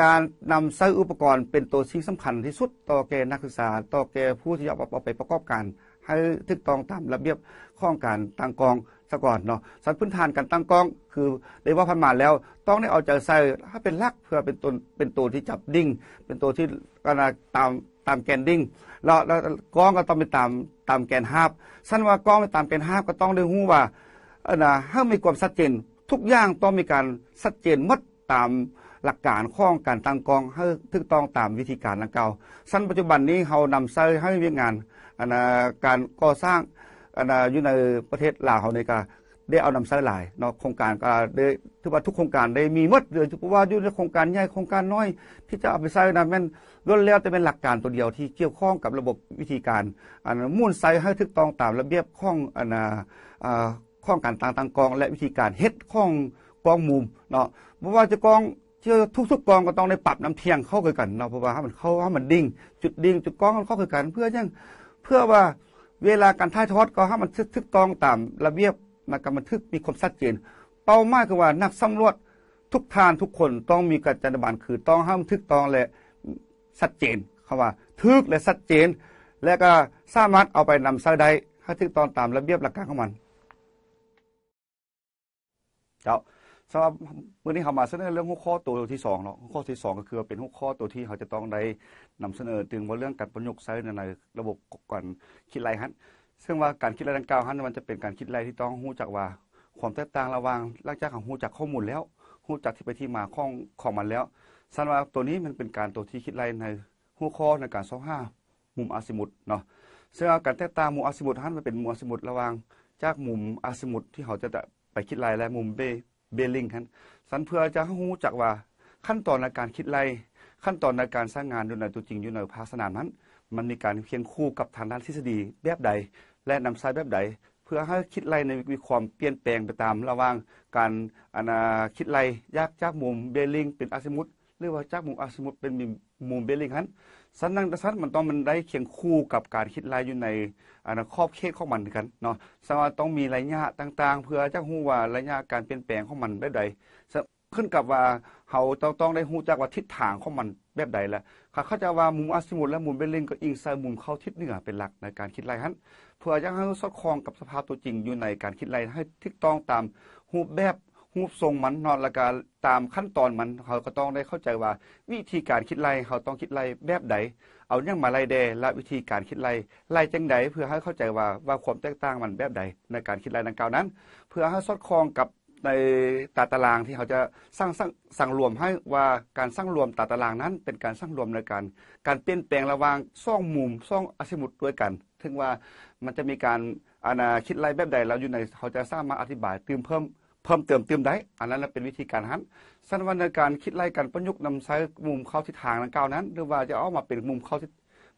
[SPEAKER 1] การนำใช้อุปกรณ์เป็นตัวชี้สำคัญที่สุดต่อแก่นักศึกษาต่อแก่ผู้ที่จะเอาไปประกอบการให้ทึกต้องตามระเบียบของการตั้งกองซะก่อนเนาะสันพื้นฐานการตั้งกองคือได้ว่าพันมาแล้ว ต้องได้เอาใจใส่ถ้าเป็นลักเพื่อเป็นตนเป็นตัวที่จับดิ้งเป็นตัวที่กำลังตามตามแกนดิ้งแล้วแล้วกองก็ต้องไปตามตามแกนฮาบสั้นว่ากองไปตามแกนฮาบก็ต้องได้หู้ว่าอัน่ะให้มีความชัดเจน ทุกอย่างต้องมีการชัดเจนมดตามหลักการข้องการตั้งกองให้ถูกต้องตามวิธีการดังกล่าวสั้นปัจจุบันนี้เฮานำเสนให้เวียงงานอันการก่อสร้างอันอยู่ในประเทศลาวเขาในกาได้เอานำเสนอหลายเนาะโครงการก็ได้ถือว่าทุกโครงการได้มีหมดเลนทุกว่าอยู่ในโครงการใหญ่โครงการน้อย ที่จะเอาไปใช้นะแม่นล้วนแล้วแต่เป็นหลักการตัวเดียวที่เกี่ยวข้องกับระบบวิธีการอันมุ่นใส่ให้ถูกต้องตามระเบียบข้องอันาข้องการต่างต่างกองและวิธีการเฮ็ดข้องกองมุมเนาะเพราะว่าจะกองเชื่อทุกๆกองก็ต้องได้ปรับน้ำเทียงเข้ากันเนาะเพราะว่าให้มันเข้าให้มันดิ่งจุดดิ่งจุดกองเข้ากันเพื่อยังเพื่อว่าเวลาการท่ายทอดก็ให้มันทึกต้องตามระเบียบในการบันทึกมีความชัดเจน เป้าหมายคือว่านักสำรวจทุกทานทุกคนต้องมีการจัดบันคือต้องห้ามทึกต้องและชัดเจนคำว่าทึกและชัดเจน และก็สามารถเอาไปนำใช้ได้ให้ทึกต้องตามระเบียบหลักการของมันเจ้าสำหรับเมื่อนี้เขามาเสนอเรื่องหัวข้อตัวที่สองเนาะหัวข้อที่สองก็คือเป็นหัวข้อตัวที่เขาจะต้องได้นำเสนอถึงว่าเรื่องการประยุกต์ใช้ในระบบก่อนคิดไรฮันซึ่งว่าการคิดไรดังกล่าวฮันมันจะเป็นการคิดไรที่ต้องหู้จักว่า ความแตกต่างระหว่างหลังจากของหู้จักข้อมูลแล้วหู้จักที่ไปที่มาของของมันแล้วสันว่าตัวนี้มันเป็นการตัวที่คิดไรในหัวข้อในการสองห้ามุมอาซิมุดเนาะซึ่งการแตกต่างมุมอาซิมุดฮันมันเป็นมุมอาซิมุดระหว่างจากมุมอาซิมุดที่เขาจะไปคิดไรและมุมเบเบลลิงครับสันเพื่อจะหู้จักว่าขั้นตอนในการคิดไร ขั้นตอนในการสร้างงานอยู่ในตัวจริงอยู่ในภาคสนามนั้น มันมีการเคียงคู่กับทางด้านทฤษฎีแบบใด และนำใช้แบบใดเพื่อให้คิดไรในมีความเปลี่ยนแปลงไปตามระหว่าง การอนาคิดไรยากจากมุมเบลลิงเป็นอาซิมุตหรือว่าจากมุมอาซิมุตเป็นมุมเบลลิงครับสันนังสันมันต้องมันได้เคียงคู่กับการคิดลายอยู่ในอันครอบเขตของมันกันเนาะสว่าต้องมีระยะต่าง ๆ เพื่อจะหู้ว่าระยะการเปลี่ยนแปลงของมันแบบใดขึ้นกับว่าเฮาต้องต้องได้หู้จักว่าทิศทางของมันแบบใดละค่ะเขาจะว่ามุมอัสมุตและมุมเบลลิงก็อิงใส่มุมเข้าทิศเหนือเป็นหลักในการคิดลายฮั้นเพื่อจะให้สอดคล้องกับสภาพตัวจริงอยู่ในการคิดลายให้ทิกต้องตามรูปแบบหูปทรงมันนอนละกาตามขั้นตอนมันเขาก็ต้องได้เข้าใจว่าวิธีการคิดไรเขาต้องคิดไรแบบใดเอาอย่างมาไร่แดและวิธีการคิดไลไลจังใดเพื่อให้เข้าใจว่าว่าความแตกต่างมันแบบใดในการคิดไรดังกล่าวนั้น เพื่อให้สอดคล้องกับในตาตารางที่เขาจะสร้างสร้างสรงรวมให้ว่าการสร้างรวมตาตารางนั้น เป็นการสร้างรวมในการการเปลี่ยนแปลงระหว่างซ่องมุมซ่องอสิมุดด้วยกันถึงว่ามันจะมีการอนาคิดไรแบบใดแล้วอยู่ในเขาจะสร้างมาอธิบายเติมเพิ่มเพิ่มเติมเติมได้ อันนั้นเป็นวิธีการฮันสันวันการคิดไล่กันประยุกต์นำใช้มุมเข้าทิศทางดังกล่าวนั้นหรือว่าจะเอามาเป็นมุมเข้าทิศ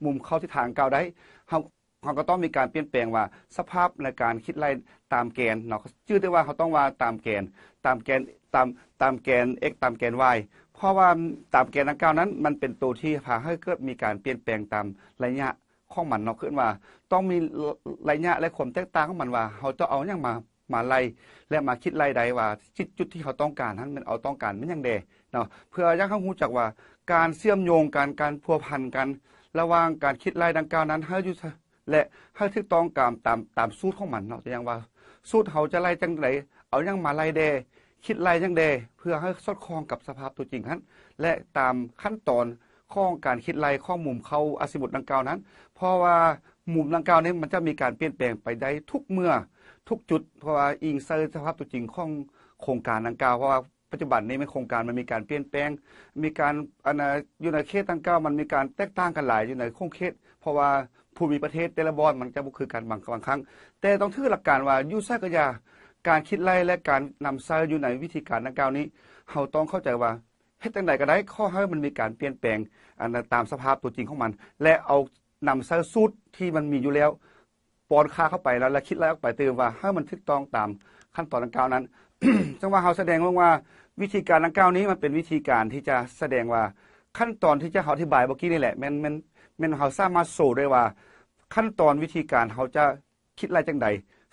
[SPEAKER 1] มุมเข้าทิศทางกล่าวได้เขาเขาก็ต้องมีการเปลี่ยนแปลงว่า สภาพในการคิดไล่ตามแกนเนาะชื่อได้ว่าเขาต้องว่าตามแกนตามแกนตามตามแกน x ตามแกน y เพราะว่าตามแกนดังกล่าวนั้น มันเป็นตัวที่พาให้เกิดมีการเปลี่ยนแปลงตามระยะข้องมันเนาะขึ้นว่า ต้องมีระยะและความแตกต่างของมันว่าเขาจะเอาอย่างมามาไล่และมาคิดไล่ใดว่าจุดที่เขาต้องการทั้งมันเอาต้องการมันยังเดเนาะเพื่อยังเข้าหูจักว่า การเชื่อมโยงการการพัวพันกัน ระหว่างการคิดไล่ดังกล่าวนั้นให้ยยติและให้ถูกต้องการตามตามสูตรของมันเนาะจะยังว่า สูตรเขาจะไล่จังไดเอายังมาไล่เดคิดไล่จังเดเพื่อให้สอดคล้องกับสภาพตัวจริงนั้นและตามขั้นตอนข้องการคิดไล่ข้อมุมเข้าอสิบรดังกล่าวนั้น เพราะว่ามุมดังกล่าวนี้มันจะมีการเปลี่ยนแปลงไปได้ทุกเมื่อทุกจุดเพราะว่าอิงสภาพตัวจริงของโครงการดังกล่าวเพราะว่า ปัจจุบันนี้มันโครงการมันมีการเปลี่ยนแปลง มีการอนาอยู่ในเขตต่างๆมันมีการแตกต่างกันหลายอยู่ในโครงเขต เพราะว่าภูมิประเทศแต่ละบอนมันจะบ่คือกันบางบางครั้ง แต่ต้องถือหลักการว่ายุทธศกสตย์าการคิดไล่และการนำใช้อยู่ในวิธีการดังกล่าวนี้เฮาต้องเข้าใจว่าเฮ็ดจังได๋ก็ได้ข้อให้มันมีการเปลี่ยนแปลงอันตามสภาพตัวจริงของมัน และเอานำใช้สูตรที่มันมีอยู่แล้วปอนค่าเข้าไปแล้วและคิดแล้วไปเติมว่าให้มันถูกต้องตามขั้นตอนดังกล่าวนั้น ซึ่งว่าเขาแสดงว่า วิธีการดังกล่าวนี้มันเป็นวิธีการที่จะแสดงว่า ขั้นตอนที่จะเขาอธิบายเมื่อกี้นี่แหละมันมันมันเขาสามารถโซ่ได้ว่า ขั้นตอนวิธีการเขาจะคิดอะไรจังใด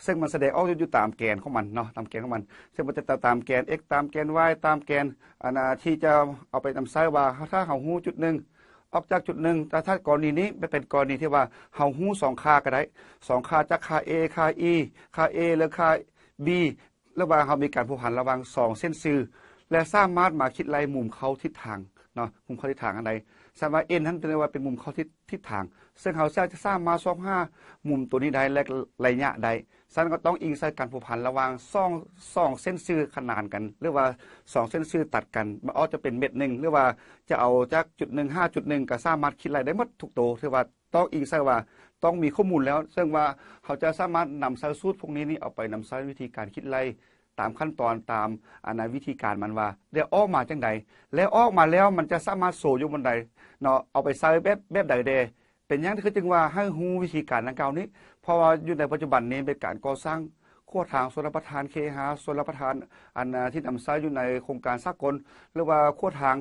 [SPEAKER 1] ซึ่งมันแสดงออกอยู่ตามแกนของมันเนาะตามแกนของมัน ซึ่งมันจะตามแกน x ตามแกน y ตามแกนอันที่จะเอาไปทำไซว่าถ้าเขาหูจุดหนึ่งออกจากจุดหนึ่งแต่ถ้ากรณีนี้ไม่เป็นกรณีที่ว่าเฮาหู้สองคาก็ได้สองคาจากคาเอคาอีคาเอและคาบีระหว่างเฮามีการผูกหันระหว่างสองเส้นซื่อ และสามารถมาคิดไล่มุมเขาทิศทางเนาะมุมเขาทิศทางอันใดสามารถเอ็นท่านเป็นว่าเป็นมุมเขาทิศทิศทาง ซึ่งเขาจะสร้างมาสองห้ามุมตัวนี้ได้และระยะใดสั้นก็ต้องอิงใส่การผูกพันระหว่างซ่องซ่องเส้นซื่อขนานกัน หรือว่าสองเส้นซื่อตัดกันมันออจะเป็นเม็ดหนึ่งหรือว่าจะเอาจากจุดหนึ่งห้าจุดหนึ่งก็สามารถคิดอะไรได้หมดทุกโตถือว่าต้องอิงใส่ว่าต้องมีข้อมูลแล้วซึ่งว่าเขาจะสามารถนำใส่สูตรพวกนี้นี่เอาไปนำใส่วิธีการคิดไรตามขั้นตอนตามอนาวิธีการมันว่าเดี๋ยวออกมาจังใดแล้วออกมาแล้วมันจะสามารถโซอยู่บนใดเนาะเอาไปใส่แบบแบบใดเดเป็นอย่างที่คือจึงว่าให้หูวิธีการดังกล่าวนี้ เพราะว่าอยู่ในปัจจุบันนี้เป็นการก่อสร้างขั้วทางส่วนประทานเคหาส่วนประทานอันที่นำใช้อยู่ในโครงการสากล หรือว่าขั้วทาง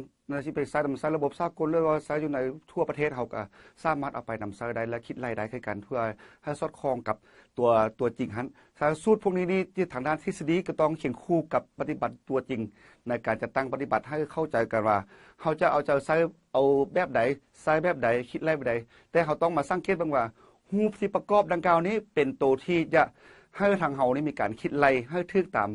[SPEAKER 1] ที่ไปใช้นำใช้ระบบสากลหรือว่าใช้อยู่ในทั่วประเทศเขาก็สามารถเอาไปนำใช้ได้และคิดรายได้ขึ้กัน เพื่อให้สอดคล้องกับตัวตัวจริงฮันสารสูตรพวกนี้นี่ที่ทางด้านทฤษฎีก็ต้องเขียนคู่กับปฏิบัติตัวจริง ในการจัดตั้งปฏิบัติให้เข้าใจกันว่าเขาจะเอาจะใช้เอาแบบใดใช้แบบใดคิดไล่แบบใดแต่เขาต้องมาสร้างเคสบ้างว่ารูปที่ประกอบดังกล่าวนี้เป็นตัวที่จะให้ทางเฮานี่มีการคิดไล่ให้ทึกตาม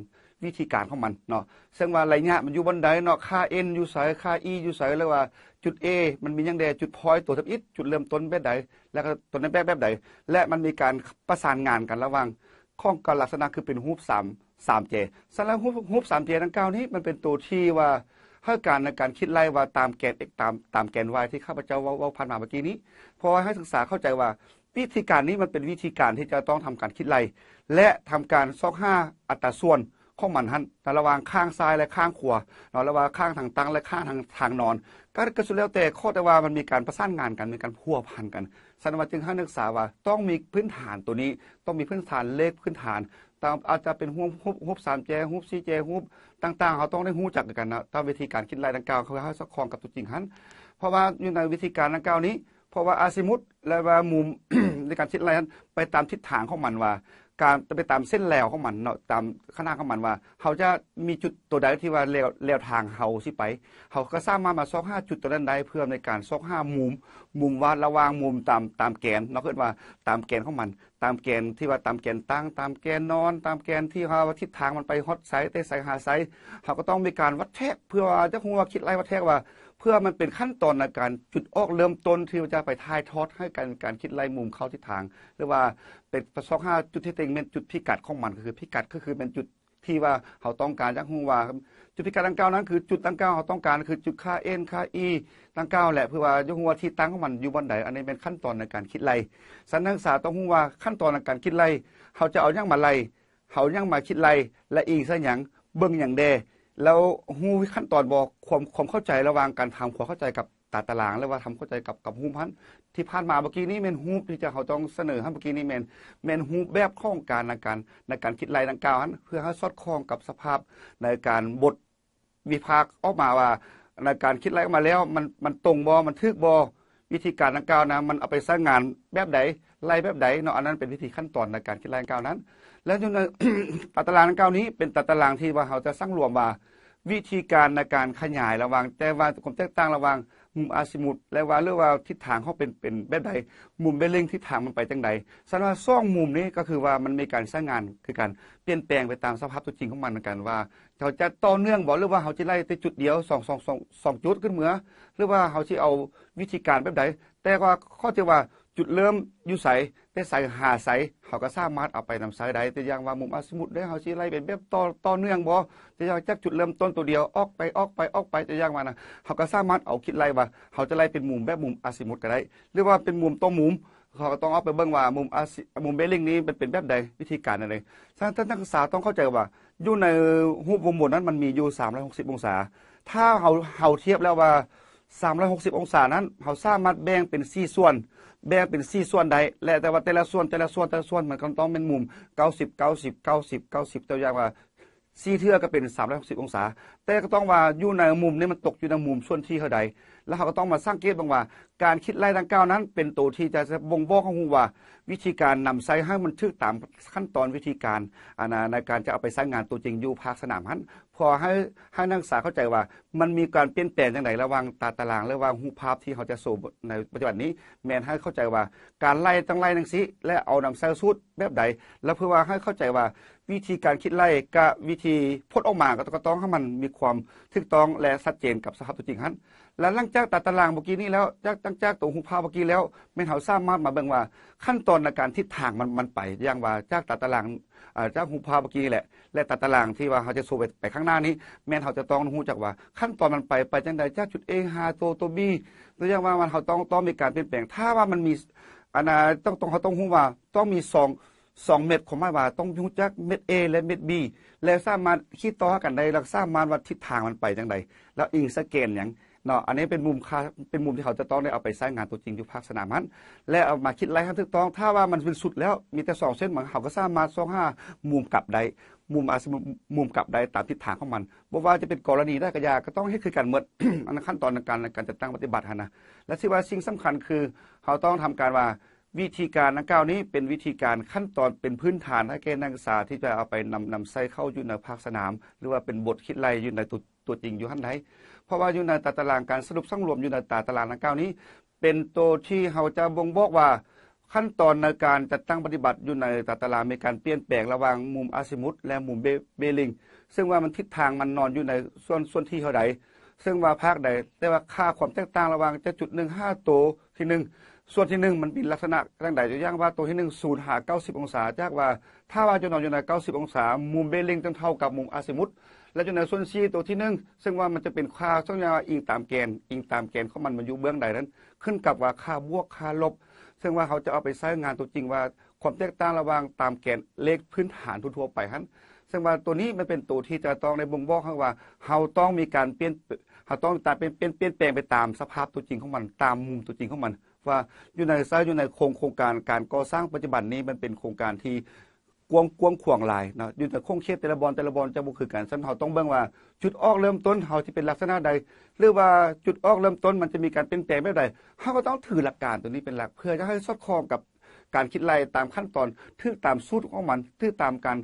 [SPEAKER 1] วิธีการของมันเนาะซึ่งว่าไรเนี่ยมันอยู่บนไดเนาะค่า n อ็ยู่ใสค่า e อยู่ใสแล้วว่าจุด a มันมียังแดจุดพอยตัวทับอิฐจุดเริ่มต้นแบบใดแล้วก็ตัวนั้นแบบแบบใดและมันมีการประสานงานกันระหว่างข้องกับลักษณะคือเป็นฮูปสามสามเจสรฮูปสามเจดังกล่าวนี้มันเป็นตัวที่ว่าให้การในการคิดไล่ว่าตามแกนเอกตามตามแกนยที่ข้าพเจ้าว่าพันมาเมื่อกี้นี้พอให้ศึกษาเข้าใจว่าวิธีการนี้มันเป็นวิธีการที่จะต้องทำการคิดไร และทำการซอกห้าอัตราส่วนของมันหันแต่ระว่างข้างซ้ายและข้างขวาเนานระว่างข้างทางตั้งและข้างทางทางนอนก็กระสุนแล้วแต่ข้อแต่ว่ามันมีการประสานงานกันมีการพัวพันกันสันวัตจึงให้นักศึกษาว่าต้องมีพื้นฐานตัวนี้ต้องมีพื้นฐานเลขพื้นฐานตามอาจจะเป็นหุบหุบหุบสามแจหุบสี่แจหุบต่าง ๆเขาต้องได้หู้จักกันนะตามวิธีการคิดรายดังกล่าวเขาให้สักคองกับตัวจริงหันเพราะว่าอยู่ในวิธีการดังกล่าวนี้เพราะว่าอาซิมุตและว่ามุมในการชิดไรนั้นไปตามทิศทางของมันว่า การจะไปตามเส้นแนวของมันเนาะตามขนาดของมันว่าเขาจะมีจุดตัวใดที่ว่าแลววทางเขาสิไปเขาก็สร้างมามาซอกห้าจุดตัวนั้นได้เพื่อในการซอกห้ามุม มุมว่าระวางมุมตามตามแกนเนาะคือว่าตามแกนของมัน ตามแกนที่ว่าตามแกนตั้ง ตามแกนนอน ตามแกนที่เขาทิศทางมันไปฮอตไซต์เตะไซต์หาไซต์เขาก็ต้องมีการวัดแทกเพื่อจะคงว่าคิดไรวัดแทกว่าเพื่อมันเป็นขั้นตอนในการจุดออกเริ่มต้นที่จะไปทายทอดให้การการคิดไล่มุมเข้าทิศทางหรือว่าเป็นประสบห้าจุดที่เต็งเป็นจุดพิกัดของมันคือพิกัดก็คือเป็นจุดที่ว่าเขาต้องการจักหูว่าจุดพิกัดดังกล่าวนั้นคือจุดดังกล่าวเขาต้องการคือจุดค่าเอ็นค่าอีดังกล่าวแหละเพื่อว่าจักหูว่าที่ตั้งของมันอยู่บนไหนอันนี้เป็นขั้นตอนในการคิดไล่สันนักศึกษาต้องหูว่าขั้นตอนในการคิดไล่เขาจะเอาอย่างมาไล่เขายังมาคิดไล่และอิงักอยางเบิ่งอย่างเดแล้วหูขั้นตอนบอกความความเข้าใจระหว่างการทำความเข้าใจกับตาตารางแล้วว่าทำเข้าใจกับกับหูพันที่ผ่านมาเมื่อกี้นี้เมนหูที่จะเขาต้องเสนอให้เมื่อกี้นี้เมนเมนหูแบบข้องการในการในการคิดรายดังกล่าวนั้น เพื่อให้สอดคล้องกับสภาพในการบทวิพากษ์ออกมาว่า ในการคิดไรออกมาแล้ว มันมันตรงบอมันทึกบอวิธีการดังกล่าวนะมันเอาไปสร้างงานแบบใดไลยแบบใดเนาะอันนั้นเป็นวิธีขั้นตอนในการคิดรายดังกล่าวนั้นแล้วจนตัดตารางเก้านี้เป็นตัดตารางที่ว่าเขาจะสร้างรวมว่าวิธีการในการขยายระวังแต่ว่าควมแตกต่างระวังมุมอาซิมุดและว่าเรื่องว่าทิศทางเขาเป็นเป็นแบบใดมุมเบลลิงทิศทางมันไปจังใดสันว่าซ่องมุมนี้ก็คือว่ามันมีการสร้างงานคือการเปลี่ยนแปลงไปตามสภาพตัวจริงของมันเหมือนกันว่าเขาจะต่อเนื่องบอกหรือว่าเขาจะไล่แต่จุดเดียวสองสองสองสองจุดขึ้นเหมือ หรือว่าเขาจะเอาวิธีการแบบใดแต่ว่าข้อที่ว่าจุดเริ่มอยู่ใสแต่ใสหาใสเขาก็สามารทเอาไปนำใช้ได้แต่อย่างว่ามุมอสมุดได้เขาี้ไล่เป็นแบบต่อต่อเนื่องบ่แต่อย่างจากจุดเริ่มต้นตัวเดียวออกไปออกไปออกไปแต่อย่างว่านะเขาก็สามารทเอาคิดไล่ว่าเขาจะไล่เป็นมุมแบบมุมอสมุดก็ได้ หรือว่าเป็นมุมต่อมุมเขาก็ต้องเอาไปเบิ่งว่ามุมอมุมเบลลิงนี้เป็นเป็นแบบใดวิธีการอะไรท่นนนักศึกษาต้องเข้าใจว่า อยู่ในรูปวงบมนั้นมันมีอยู่360 องศา ถ้าเขาเขาเทียบแล้วว่า360 องศานั้นเขาสามารทแบ่งเป็น 4 ส่วนแบ่งเป็นสี่ส่วนใดและแต่ว่าแต่ละส่วนแต่ละส่วนแต่ละส่วนมันก็ต้องเป็นมุมเก้าสิบเก้าสิบเก้าสิบเก้าสิบตัวอย่างว่าสี่เทือก็เป็นสามร้อยหกสิบองศา แต่ก็ต้องว่าอยู่ในมุมนี้มันตกอยู่ในมุมส่วนที่เท่าใดแล้วเขาก็ต้องมาสร้างเกจบางว่าการคิดไล่ดังกล่าวนั้น เป็นตัวที่จะบ่งบอกของหูว่า วิธีการนำไซให้มันทึกตามขั้นตอนวิธีการในการจะเอาไปใช้งานตัวจริงอยู่ภาคสนามนั้นพอให้ให้นักศึกษาเข้าใจว่ามันมีการเปลี่ยนแปลงอย่างไรระวังตาตารางระว่างรูภาพที่เขาจะส่บในปัจจุบันนี้ แมนให้เข้าใจว่าการไล่ต้องไล่นังสิและเอานำเซลสูตรแบบใด แล้วเพื่อว่าให้เข้าใจว่าวิธีการคิดไล่กับวิธีพดออกมาก็ต้องให้มันมีความถูกต้องและชัดเจนกับสภาพตัวจริงฮั้นและหลังจากตาตารางเมื่อกี้นี้แล้ว จากตั้งจากตัวหูพาเมื่อกี้แล้วแม่เขาสรามาถมาเบิ่งว่า ขั้นตอนในการทิศทางมันมันไป อย่างว่าจากตาตารางจากหูพาเมื่อกี้แหละและตัดตารางที่ว่าเขาจะสู้ไปข้างหน้านี้ แม่เขาจะต้องรู้จักว่า ขั้นตอนมันไปไปจังใดจากจุดเอหาตัวตัวหรือยังว่ามันเขาต้องต้องมีการเปลี่ยนแปลง ถ้าว่ามันมีอันนะต้องต้องเขาต้องรู้ว่า ต้องมีสองสองเม็ดของม้ว่าต้องรู้จักเม็ด A และเม็ด B แล้วสางมาคิดต่อกันได้แล้วสางมาว่าทิศทางมันไปจังใดแล้วอิงสเกนอย่างเนาะอันนี้เป็นมุมค่าเป็นมุมที่เขาจะต้องได้เอาไปใช้งานตัวจริงอยู่ภาคสนามนั้นและเอามาคิดไล่ขั้ถูกต้องถ้าว่ามันเป็นสุดแล้วมีแต่สองเส้นเหมือนเขาก็สร้างมาสองห้ามุมกลับใดมุมอาสมุมกลับใดตามทิศทางของมันบอกว่าจะเป็นกรณีได้กระยาก็ต้องให้คือการเมื่ออันขั้นตอนในการในการจัดตั้งปฏิบัติฮะนะและที่ว่าสิ่งสำคัญคือเขาต้องทำการว่าวิธีการนังกล่าวนี้เป็นวิธีการขั้นตอนเป็นพื้นฐานให้แก่นักศึกษาที่จะเอาไปนำนำใส่เข้าอยู่ในภาคสนาม หรือว่าเป็นบทคิดไล่อยู่ในตัวตัวจริงอยู่ขั้นใดเพราะว่าอยู่ในตาตารางการสรุปสังรวมอยู่ในตาตารางนังกล่าวนี้ เป็นตัวที่เราจะบ่งบอกว่า ขั้นตอนในการจัดตั้งปฏิบัติอยู่ในตาตารางมีการเปลี่ยนแปลงระหว่างมุมอาซิมุตและมุมเบลิงซึ่งว่ามันทิศทางมันนอนอยู่ในส่วนส่วนที่เท่าใดซึ่งว่าภาคใดแต่ว่าค่าความแตกต่างระหว่างจะจุดหนึ่งห้าโตที่หนึ่งส่วนที่หนึ่งมันเป็นลักษณะแังใดจะย่างว่าตัวที่หนึ่งศูนย์หาเก้าสิบองศาจากว่าถ้าว่าจะนอนอยู่ในเก้าสิบองศา มุมเบลลิงจะเท่ากับมุมอาซิมุตและจุดนนส่วนซีตัวที่หนึ่งซึ่งว่ามันจะเป็นค่าต้องยาอิงตามแกนอิงตามแกนของมันมันอยู่เบื้องใดนั้น ขึ้นกับว่าค่าบวกค่าลบซึ่งว่าเขาจะเอาไปใช้งานตัวจริงว่าความแตกต่างระหว่างตามแกนเลขพื้นฐานทั่วไปฮั้นซึ่งว่าตัวนี้มันเป็นตัวที่จะต้องในบ่งบอกข้างว่าเขาต้องมีการเปลี่ยนเขาต้องตัดเป็นเปลี่ยนแปลงไปตามสภาพตัวจริงของมันตามมุมตัวจริงของมันว่าอยู่ในซะอยู่ในโครงโครงการการก่อสร้างปัจจุบันนี้มันเป็นโครงการที่กวงกวงขวางลายเนาะอยู่แต่โครงเชตแต่ละบอลแต่ละบอลจะบุคือการสันเขาต้องเบิ่งว่า จุดออกเริ่มต้นเขาที่เป็นลักษณะใด หรือว่าจุดออกเริ่มต้นมันจะมีการเปลี่ยนแปลงแบบใดเขาก็ต้องถือหลักการตัวนี้เป็นหลัก เพื่อจะให้สอดคล้องกับการคิดไล่ตามขั้นตอนทึ่ตามสูตรของมันทึ่ตามการ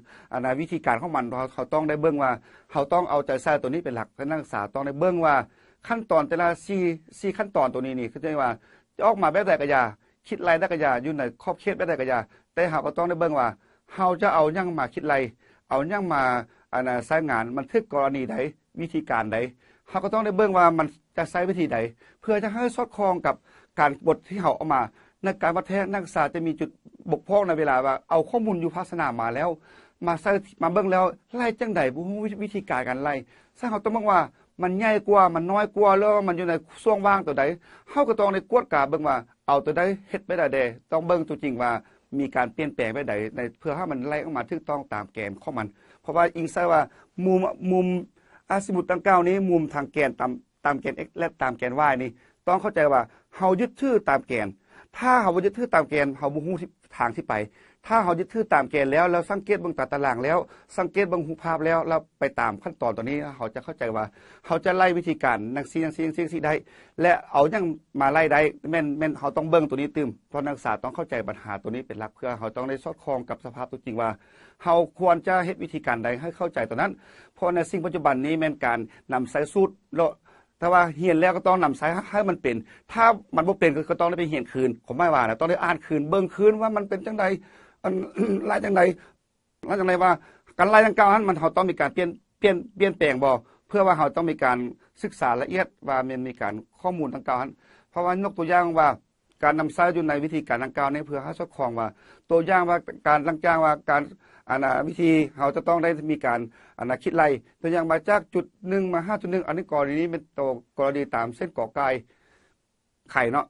[SPEAKER 1] นาวิธีการของมันเราเขาต้องได้เบื้องว่าเขาต้องเอาใจใส่ตัวนี้เป็นหลักนักศึกษาต้องได้เบื้องว่า ขั้นตอนแต่ละซีซีขั้นตอนตัวนี้นี่เขาจะว่าจะออกมาแบบไดกระยา คิดไรได้กระยา อยู่ในครอบเขตแบบไดกระยา แต่หาก็ต้องได้เบิ่งว่าเฮาจะเอายั่งมาคิดไร เอายั่งมาอันใช้งานมันทึกกรณีใดวิธีการใดเฮาก็ต้องได้เบิ่งว่ามันจะใช้วิธีใดเพื่อจะให้สอดคล้องกับการบทที่เฮาเอามาในการวัดแท้นักศึกษาจะมีจุดบกพร่องในเวลาว่าเอาข้อมูลอยู่ภาสนามาแล้ว มาใส้มาเบิ่งแล้วไล่จังใดบ่ฮู้วิธีการกันไล่ซึ่งเฮาต้องบอกว่ามันใหญ่กว่ามันน้อยกว่าแล้วมันอยู่ในช่วงว่างตัวใดเฮาก็ต้องในกวดกาเบิ่งว่าเอาตัวใดเฮ็ดไม่ได้เดต้องเบิ่งตัวจริงว่ามีการเปลี่ยนแปลงไปใดในเพื่อให้มันไล่ออกมาถูกต้องตามแกนของมัน เพราะว่าอิงใส่ว่ามุมมุมอาสมุดตังเก้านี้มุมทางแกนตามตามแกน x และตามแกน y นี่ต้องเข้าใจว่าเฮายึดชื่อตามแกน ถ้าเฮายึดชื่อตามแกนเฮาบ่ฮู้ทางที่ไปถ้าเขายึดถือตามเกณฑ์แล้วเราสังเกตบางตัดตารางแล้วสังเกตบางหูภาพแล้วเราไปตามขั้นตอนตัวนี้เขาจะเข้าใจว่า เขาจะไล่วิธีการนักซีนักซีนักซีนักซีได้ และเอายังมาไล่ได้แม่นแม่นเขาต้องเบิ้งตัวนี้ตืมเพราะนักศึกษาต้องเข้าใจปัญหาตัวนี้เป็นหลักเพื่อเขาต้องได้สอดคล้องกับสภาพตัวจริงว่า เขาควรจะเฮ็ดวิธีการใดให้เข้าใจตัวนั้น เพราะในสิ่งปัจจุบันนี้แม่นการนำสายสูตรแล้วแต่ว่าเหียนแล้วก็ต้องนำสายให้มันเป็น ถ้ามันบ่เป็นก็ต้องได้ไปเหียนคืน ผมไม่ว่านะต้องได้อ่านคืนเบิ่งคืนว่ามันเป็นจังไดไล่จังไรไล่จังไรว่าการไล่ดังกล่าวนั้นมันเขาต้องมีการเปลี่ยนเปลี่ยนเปลี่ยนแปลงบ่เพื่อว่าเขาต้องมีการศึกษาละเอียดว่ามันมีการข้อมูลดังกล่าวนั้นเพราะว่านกตัวอย่างว่าการนำใช้อยู่ในวิธีการดังกล่าวนี้เพื่อให้สอดคล้องว่า ตัวอย่างว่าการลังก้่าวว่าการอันวิธีเราจะต้องได้มีการอันคิดไล่ตัวอย่างมาจากจุดหนึ่งมาห้าจุดหนึ่งอันนี้กรณีนี้เป็นตัวกรณีตาม เส้นก่อไกลไข่เนาะ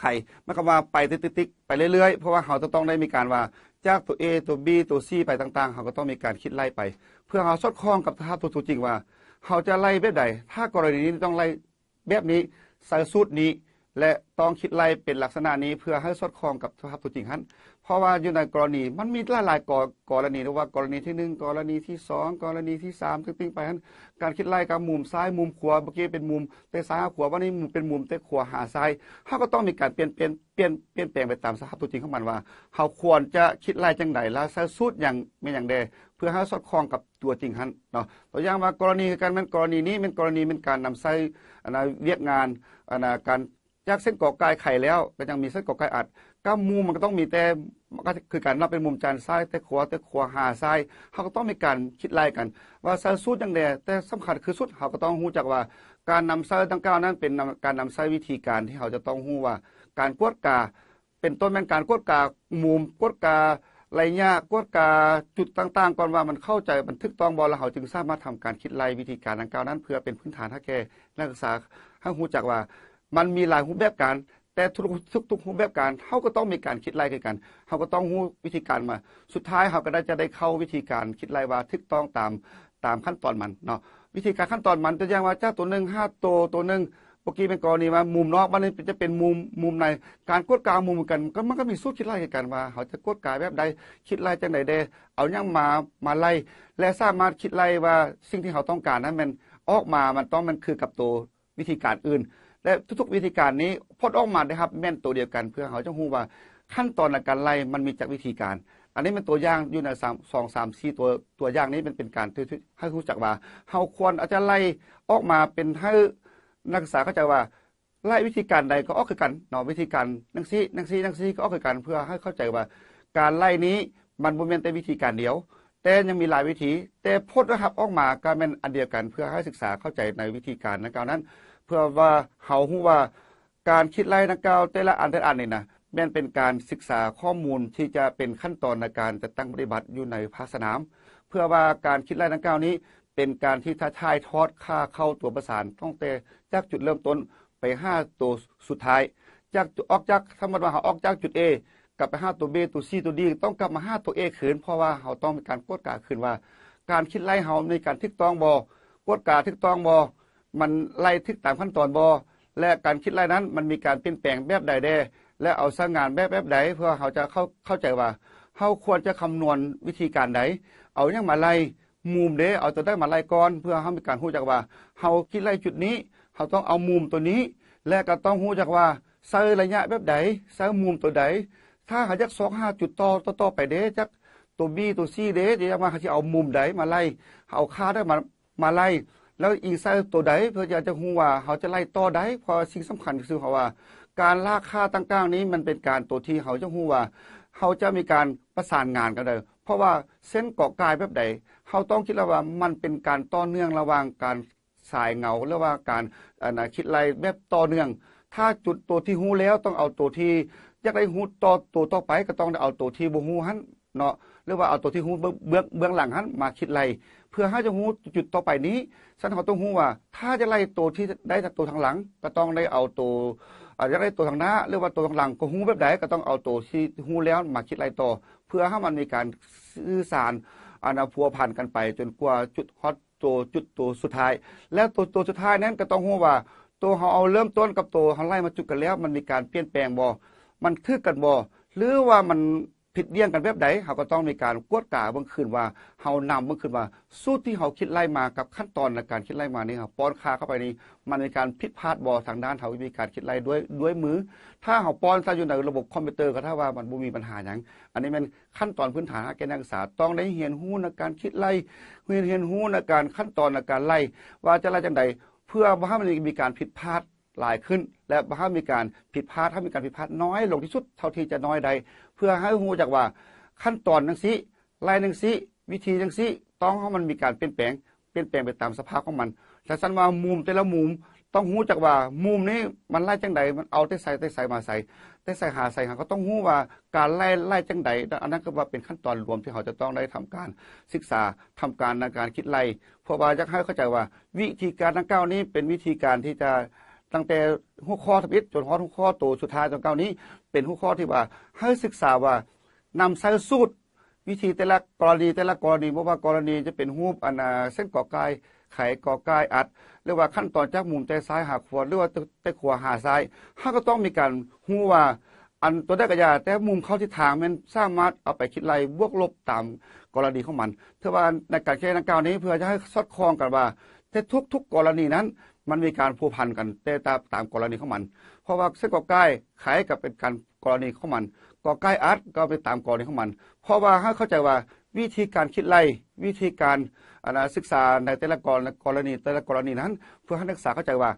[SPEAKER 1] ไข่มัน ก็ว่าไปติ๊กๆไปเรื่อย ๆ เพราะว่าเขาจะต้องได้มีการว่าจากตัว A ตัว B ตัว C ไปต่างๆ เขาก็ต้องมีการคิดไล่ไป เพื่อเขาสอดคล้องกับท่าตัวจริงว่าเขาจะไล่แบบใดถ้ากรณีนี้ต้องไล่แบบนี้ใส่สูตรนี้ และต้องคิดไล่เป็นลักษณะนี้เพื่อให้สอดคล้องกับท่าตัวจริงฮั้นเพราะว่าอยู่ในกรณีมันมีหลายหลายกรณีนะว่ากรณีที่หนึ่งกรณีที่สองกรณีที่สามคืปิ้งไปั้นการคิดไล่กับมุมซ้ายมุมขวาเมื่อกี้เป็นมุมเตะซ้ายขวาว่านี่เป็นมุมเตะขวาหาซ้ายเขาก็ต้องมีการเปลี่ยนเปลี่ยนเปลี่ยนเปลี่ยนแปลงไปตามสภาพตัวจริงของมันว่าเขาควรจะคิดไล่จังไหนแล้วซะสุดอย่างไม่อย่างใดเพื่อให้สอดคล้องกับตัวจริงฮันเนาะตัวอย่างว่ากรณีการเป็นกรณีนี้เป็นกรณีเป็นการนำใส้อนาเรียกงานอนาการจากเส้นก่อกายไข่แล้ว ก็ยังมีเส้นก่อกายอัดก็มูมันก็ต้องมีแต่มันก็คือการเับเป็นมุมจานซ้ายแต่ขวาแต่ขวาหาซ้ายเขาก็ต้องมีการคิดไล่กัน ว่าซ้ายสุดย่งไงแต่สำคัญคือสุดเขาก็ต้องรู้จักว่า การนำาซดั้งก้าวนั้นเป็นการนำาซวิธีการที่เขาจะต้องรู้ว่า การกวดกาเป็นต้นแม่นการกวดกามุมกวดกาไล่ยากกวดกาจุดต่างๆก่อนว่ามันเข้าใจบันทึกต้องบอลเขาจึงสามารถทำการคิดไล่วิธีการดังกล่าวนั้น เพื่อเป็นพื้นฐานให้แก่นักศึกษาให้รู้จักว่า มันมีหลายรูปแบบการแต่ทุกทุกทุกแบบการเขาก็ต้องมีการคิดไล่กันกันเขาก็ต้องรู้วิธีการมา สุดท้ายเขาก็ได้จะได้เข้าวิธีการคิดไล่ว่าทึกต้องตามตามขั้นตอนมันเนาะวิธีการขั้นตอนมันจะแย่งว่าเจ้าตัวหนึ่งห้าตัวตัวหนึ่งเมื่อกี้เป็นกรณีว่ามุมนอกมันจะเป็นมุมมุมในการกดกลางมุมกันก็มันก็มีสู้คิดไล่กันว่าเขาจะกดกลางแบบใดคิดไล่จังไหนเดเอาย่างมามาไล่และสามารถคิดไล่ว่าสิ่งที่เขาต้องการนั้นมันออกมามันต้องมันคือกับตัววิธีการอื่นและทุก ๆวิธีการนี้พดออกมานะครับแม่นตัวเดียวกันเพื่อเขาจะรู้ว่าขั้นตอนในการไล่มันมีจากวิธีการ อันนี้เป็นตัวอย่างอยู่ในสามสองสามสี่ตัวตัวอย่างนี้เป็นเป็นการให้รู้จักว่าเขาควรอาจจะไล่ออกมาเป็นให้นักศึกษาเข้าใจว่าไล่วิธีการใดก็ออกคือกันเนาะวิธีการนังซีนังซีนังซีก็ออกคือกันเพื่อให้เข้าใจว่า การไล่นี้มันบ่แม่นแต่วิธีการเดียว แต่ยังมีหลายวิธี แต่พดนะครับออกมากรเป็นอันเดียวกัน เพื่อให้ศึกษาเข้าใจในวิธีการนะครับนั้นเพื่อว่าเขาฮู้ว่า การคิดไล่นักกาวแต่ละอันแต่ละอันนี่นะ แม่นเป็นการศึกษาข้อมูลที่จะเป็นขั้นตอนในการจะตั้งปฏิบัติอยู่ในภาคสนามเพื่อว่าการคิดไล่นักกาวนี้เป็นการที่ท้าทายทอดค่าเข้าตัวประสานต้องแต่จากจุดเริ่มต้นไป5ตัวสุดท้าย จากออกจากธรรมดาเขาออกจากจุด A กลับไป 5 ตัว B ตัว C ตัว D ต้องกลับมา 5 ตัว A คืนเพราะว่าเขาต้องมีการกตดกาึ้นว่า การคิดไล่เฮาในการทิกต้องบอกตดกาทิกต้องบอมันไล่ทึกตามขั้นตอนบอและการคิดไล่นั้นมันมีการเปลี่ยนแปลงแบบใดได้ และเอาสร้างงานแบบแบบใดเพื่อเขาจะเข้าเข้าใจว่าเขาควรจะคำนวณวิธีการใดเอาอย่างมาไล่มุมเด้เอาตัวได้มาไล่ก่อนเพื่อเขามีการหู้จักว่าเขาคิดไล่จุดนี้เขาต้องเอามุมตัวนี้ และก็ต้องหู้จักว่าเสอระยะแบบใดอส์มุมตัวใดถ้าหาจักสองห้าจุดต่อต่อไปเด้จักตัวบีตัวซีเด้จะมาเขาจะเอามุมใดมาไล่เอาค่าได้มามาไล่แล้วอีกไซตตัวใดเพื่ออยากจะหัว่าเขาจะไล่ต่อได้พอสิ่งสำคัญคือเขาว่า การลากค่าต่างๆนี้มันเป็นการตัวที่เขาจะหัว่าเขาจะมีการประสานงานกันเลยเพราะว่าเส้นเกาะกายแบบใดเขาต้องคิดแล้วว่ามันเป็นการต่อเนื่องระหว่างการสายเงาหรือว่าการนนคิดไล่แบบต่อเนื่อง ถ้าจุดตัวที่หูแล้วต้องเอาตัวที่อยากได้หูต่อตัวต่อไปก็ต้องเอาตัวที่บ่หูหันเนาะหรือว่าเอาตัวที่หูเบื้องเบื้องหลังหันมาคิดไล่พื่อห้าจะหูจุดต่อไปนี้สันเขาต้องหูว่าถ้าจะไล่ตัวที่ได้จากตัวทางหลัง ก็ต้องได้เอาตัวอาจจะได้ตัวทางหน้าหรือว่าตัวทางหลังก็หูแบบไหนก็ต้องเอาตัวที่หูแล้วมาคิดไล่ต่อ เพื่อให้มันมีการสื่อสารอนาพัวผ่านกันไปจนกว่าจุดฮอตตัวจุดตัวสุดท้ายและตัวตัวสุดท้ายนั้นก็ต้องหูว่าตัวเขาเอาเริ่มต้นกับตัวเขาไล่มาจุดกันแล้วมันมีการเปลี่ยนแปลงบอมันทึกกันบอหรือว่ามันผิดเดียงกันแบบใดเขาก็ต้องมีการกวดกาบางคืนว่าเฮานำบางคืนว่า สู้ที่เขาคิดไล่มากับขั้นตอนในการคิดไล่มานี่ครับป้อนคาเข้าไปนี่มันมีการผิดพลาดบอทางด้านเขามีการคิดไล่ด้วยด้วยมือ ถ้าเขาป้อนซะอยู่ในระบบคอมพิวเตอร์ก็ถ้าว่ามันบ่มีปัญหาหยังอันนี้มันขั้นตอนพื้นฐานการศึกษา ต้องได้เรียนรู้ในการคิดไล่ เรียนรู้ในการขั้นตอนในการไล่ ว่าจะไล่จังใดเพื่อว่ามันมีการผิดพลาดหลายขึ้นและถ้ามีการผิดพลาดถ้ามีการผิดพลาดน้อยลงที่สุดเท่าที่จะน้อยใดเพื่อให้หูจักว่า ขั้นตอนนังสิลายนังสิวิธีนังสิต้องให้มันมีการเปลี่ยนแปลง เปลี่ยนแปลงไปตามสภาพของมันแต่สั้นว่ามุมแต่ละมุม ต้องหูจักว่ามุมนี้มันไล่จังใดมันเอาแต่ใส่แต่ใส่มาใส่แต่ใส่หาใส่หาก็ต้องหู้ว่าการไล่ไล่จังใดอันนั้นก็ว่าเป็นขั้นตอนรวมที่เขาจะต้องได้ทำการศึกษาทำการในการคิดไล่เพราะว่าจะให้เข้าใจว่า วิธีการทั้งเก้านี้เป็นวิธีการที่จะตั้งแต่หัวข้อทวิตจนหัวุข้อโตสุดท้ายจนเก้านี้เป็นหัวข้อที่ว่า ให้ศึกษาว่านำใส่สูตรวิธีแต่ละกรณี แต่ละกรณีเพราะว่ากรณีจะเป็นหูปอนาเส้นก่อกายไขก่อกายอัดเรียกว่าขั้นตอนจากมุมแต่ซ้ายหาขวาหรือว่าแต่ขวาหาซ้ายถ้าก็ต้องมีการหูว่า อันตัวได้กระยาแต่มุมเข้าทิศทางมันสามารถเอาไปคิดไรบวกลบตามกรณีของมันเท่าว่าในการแก้ดังกล่าวนี้เพื่อจะให้สอดคล้องกันว่าแต่ทุกๆกกรณีนั้นมันมีการผูกพันกันแต่ตามตามกรณีของมัน เพราะว่าเส้นกอไก่ขายกับเป็นการกรณีของมันกอไก่อาร์ตก็เป็นตามกรณีของมัน เพราะว่าให้เข้าใจว่าวิธีการคิดไล่วิธีการนะศึกษาในแต่ละกรกรณีแต่ละกรณีนั้นเพื่อให้นักศึกษาเข้าใจว่า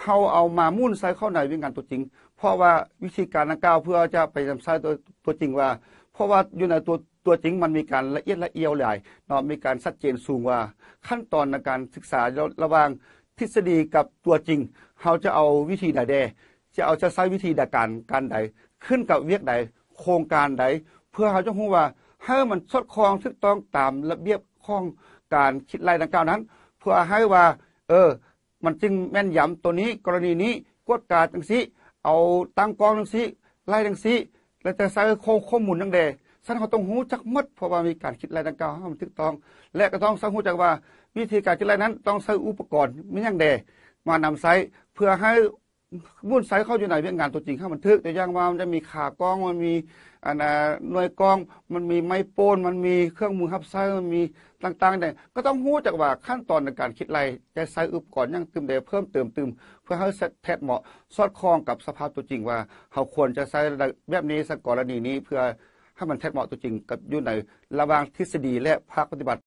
[SPEAKER 1] เขาเอามามุ่นใส่เข้าในวิีการตัวจริง เพราะว่าวิธีการนักก้าวเพื่อจะไปทำใส่ตัวตัวจริงว่า เพราะว่าอยู่ในตัวตัวจริง มันมีการละเอียดละเอียวหลายเนาะมีการชัดเจนสูงว่าขั้นตอนในการศึกษาระหว่างทฤษฎีกับตัวจริงเขาจะเอาวิธีใดแดจะเอาจะใช้วิธีใดการการใดขึ้นกับเวียกใดโครงการใดเพื่อเขาจะรู้ว่า ให้มันสอดคล้องถูกต้องตามระเบียบข้องการคิดไล่ดังกล่าวนั้น เพื่อให้ว่าเออมันจึงแม่นยำตัวนี้ กรณีนี้กวดการจังสิเอาตั้งกองจังสิไล่จังสิแล้วจะใช้ข้อมูลจังเดสันเขาต้องหูจักมัดเพราะว่ามีการคิดไรดังกล่าวให้มันถูกต้อง และก็ต้องสังหูจักว่าวิธีการคิดไรนั้นต้องใช้อุปกรณ์ไม่ยังเดมานำไซเพื่อให้มุ่นไซเข้าอยู่ในเรื่องงานตัวจริงเข้ามันทึกตัวอย่างว่ามันจะมีขากล้องมันมีอันน่ะหน่วยกล้องมันมีไม้โป้น มันมีเครื่องมือขับไซมันมีต่างๆเนี่ยก็ต้องหู้จากว่าขั้นตอนในการคิดไรจะใช้อุปกรณ์ยังเติมเดเพิ่มเติมเติมเพื่อให้แพทยเหมาะสอดคล้องกับสภาพตัวจริงว่าเขาควรจะใช้แบบนี้สักกรณีนี้เพื่อให้มันแท้เหมาะตัวจริงกับอยู่ในระหว่างทฤษฎีและภาคปฏิบัติ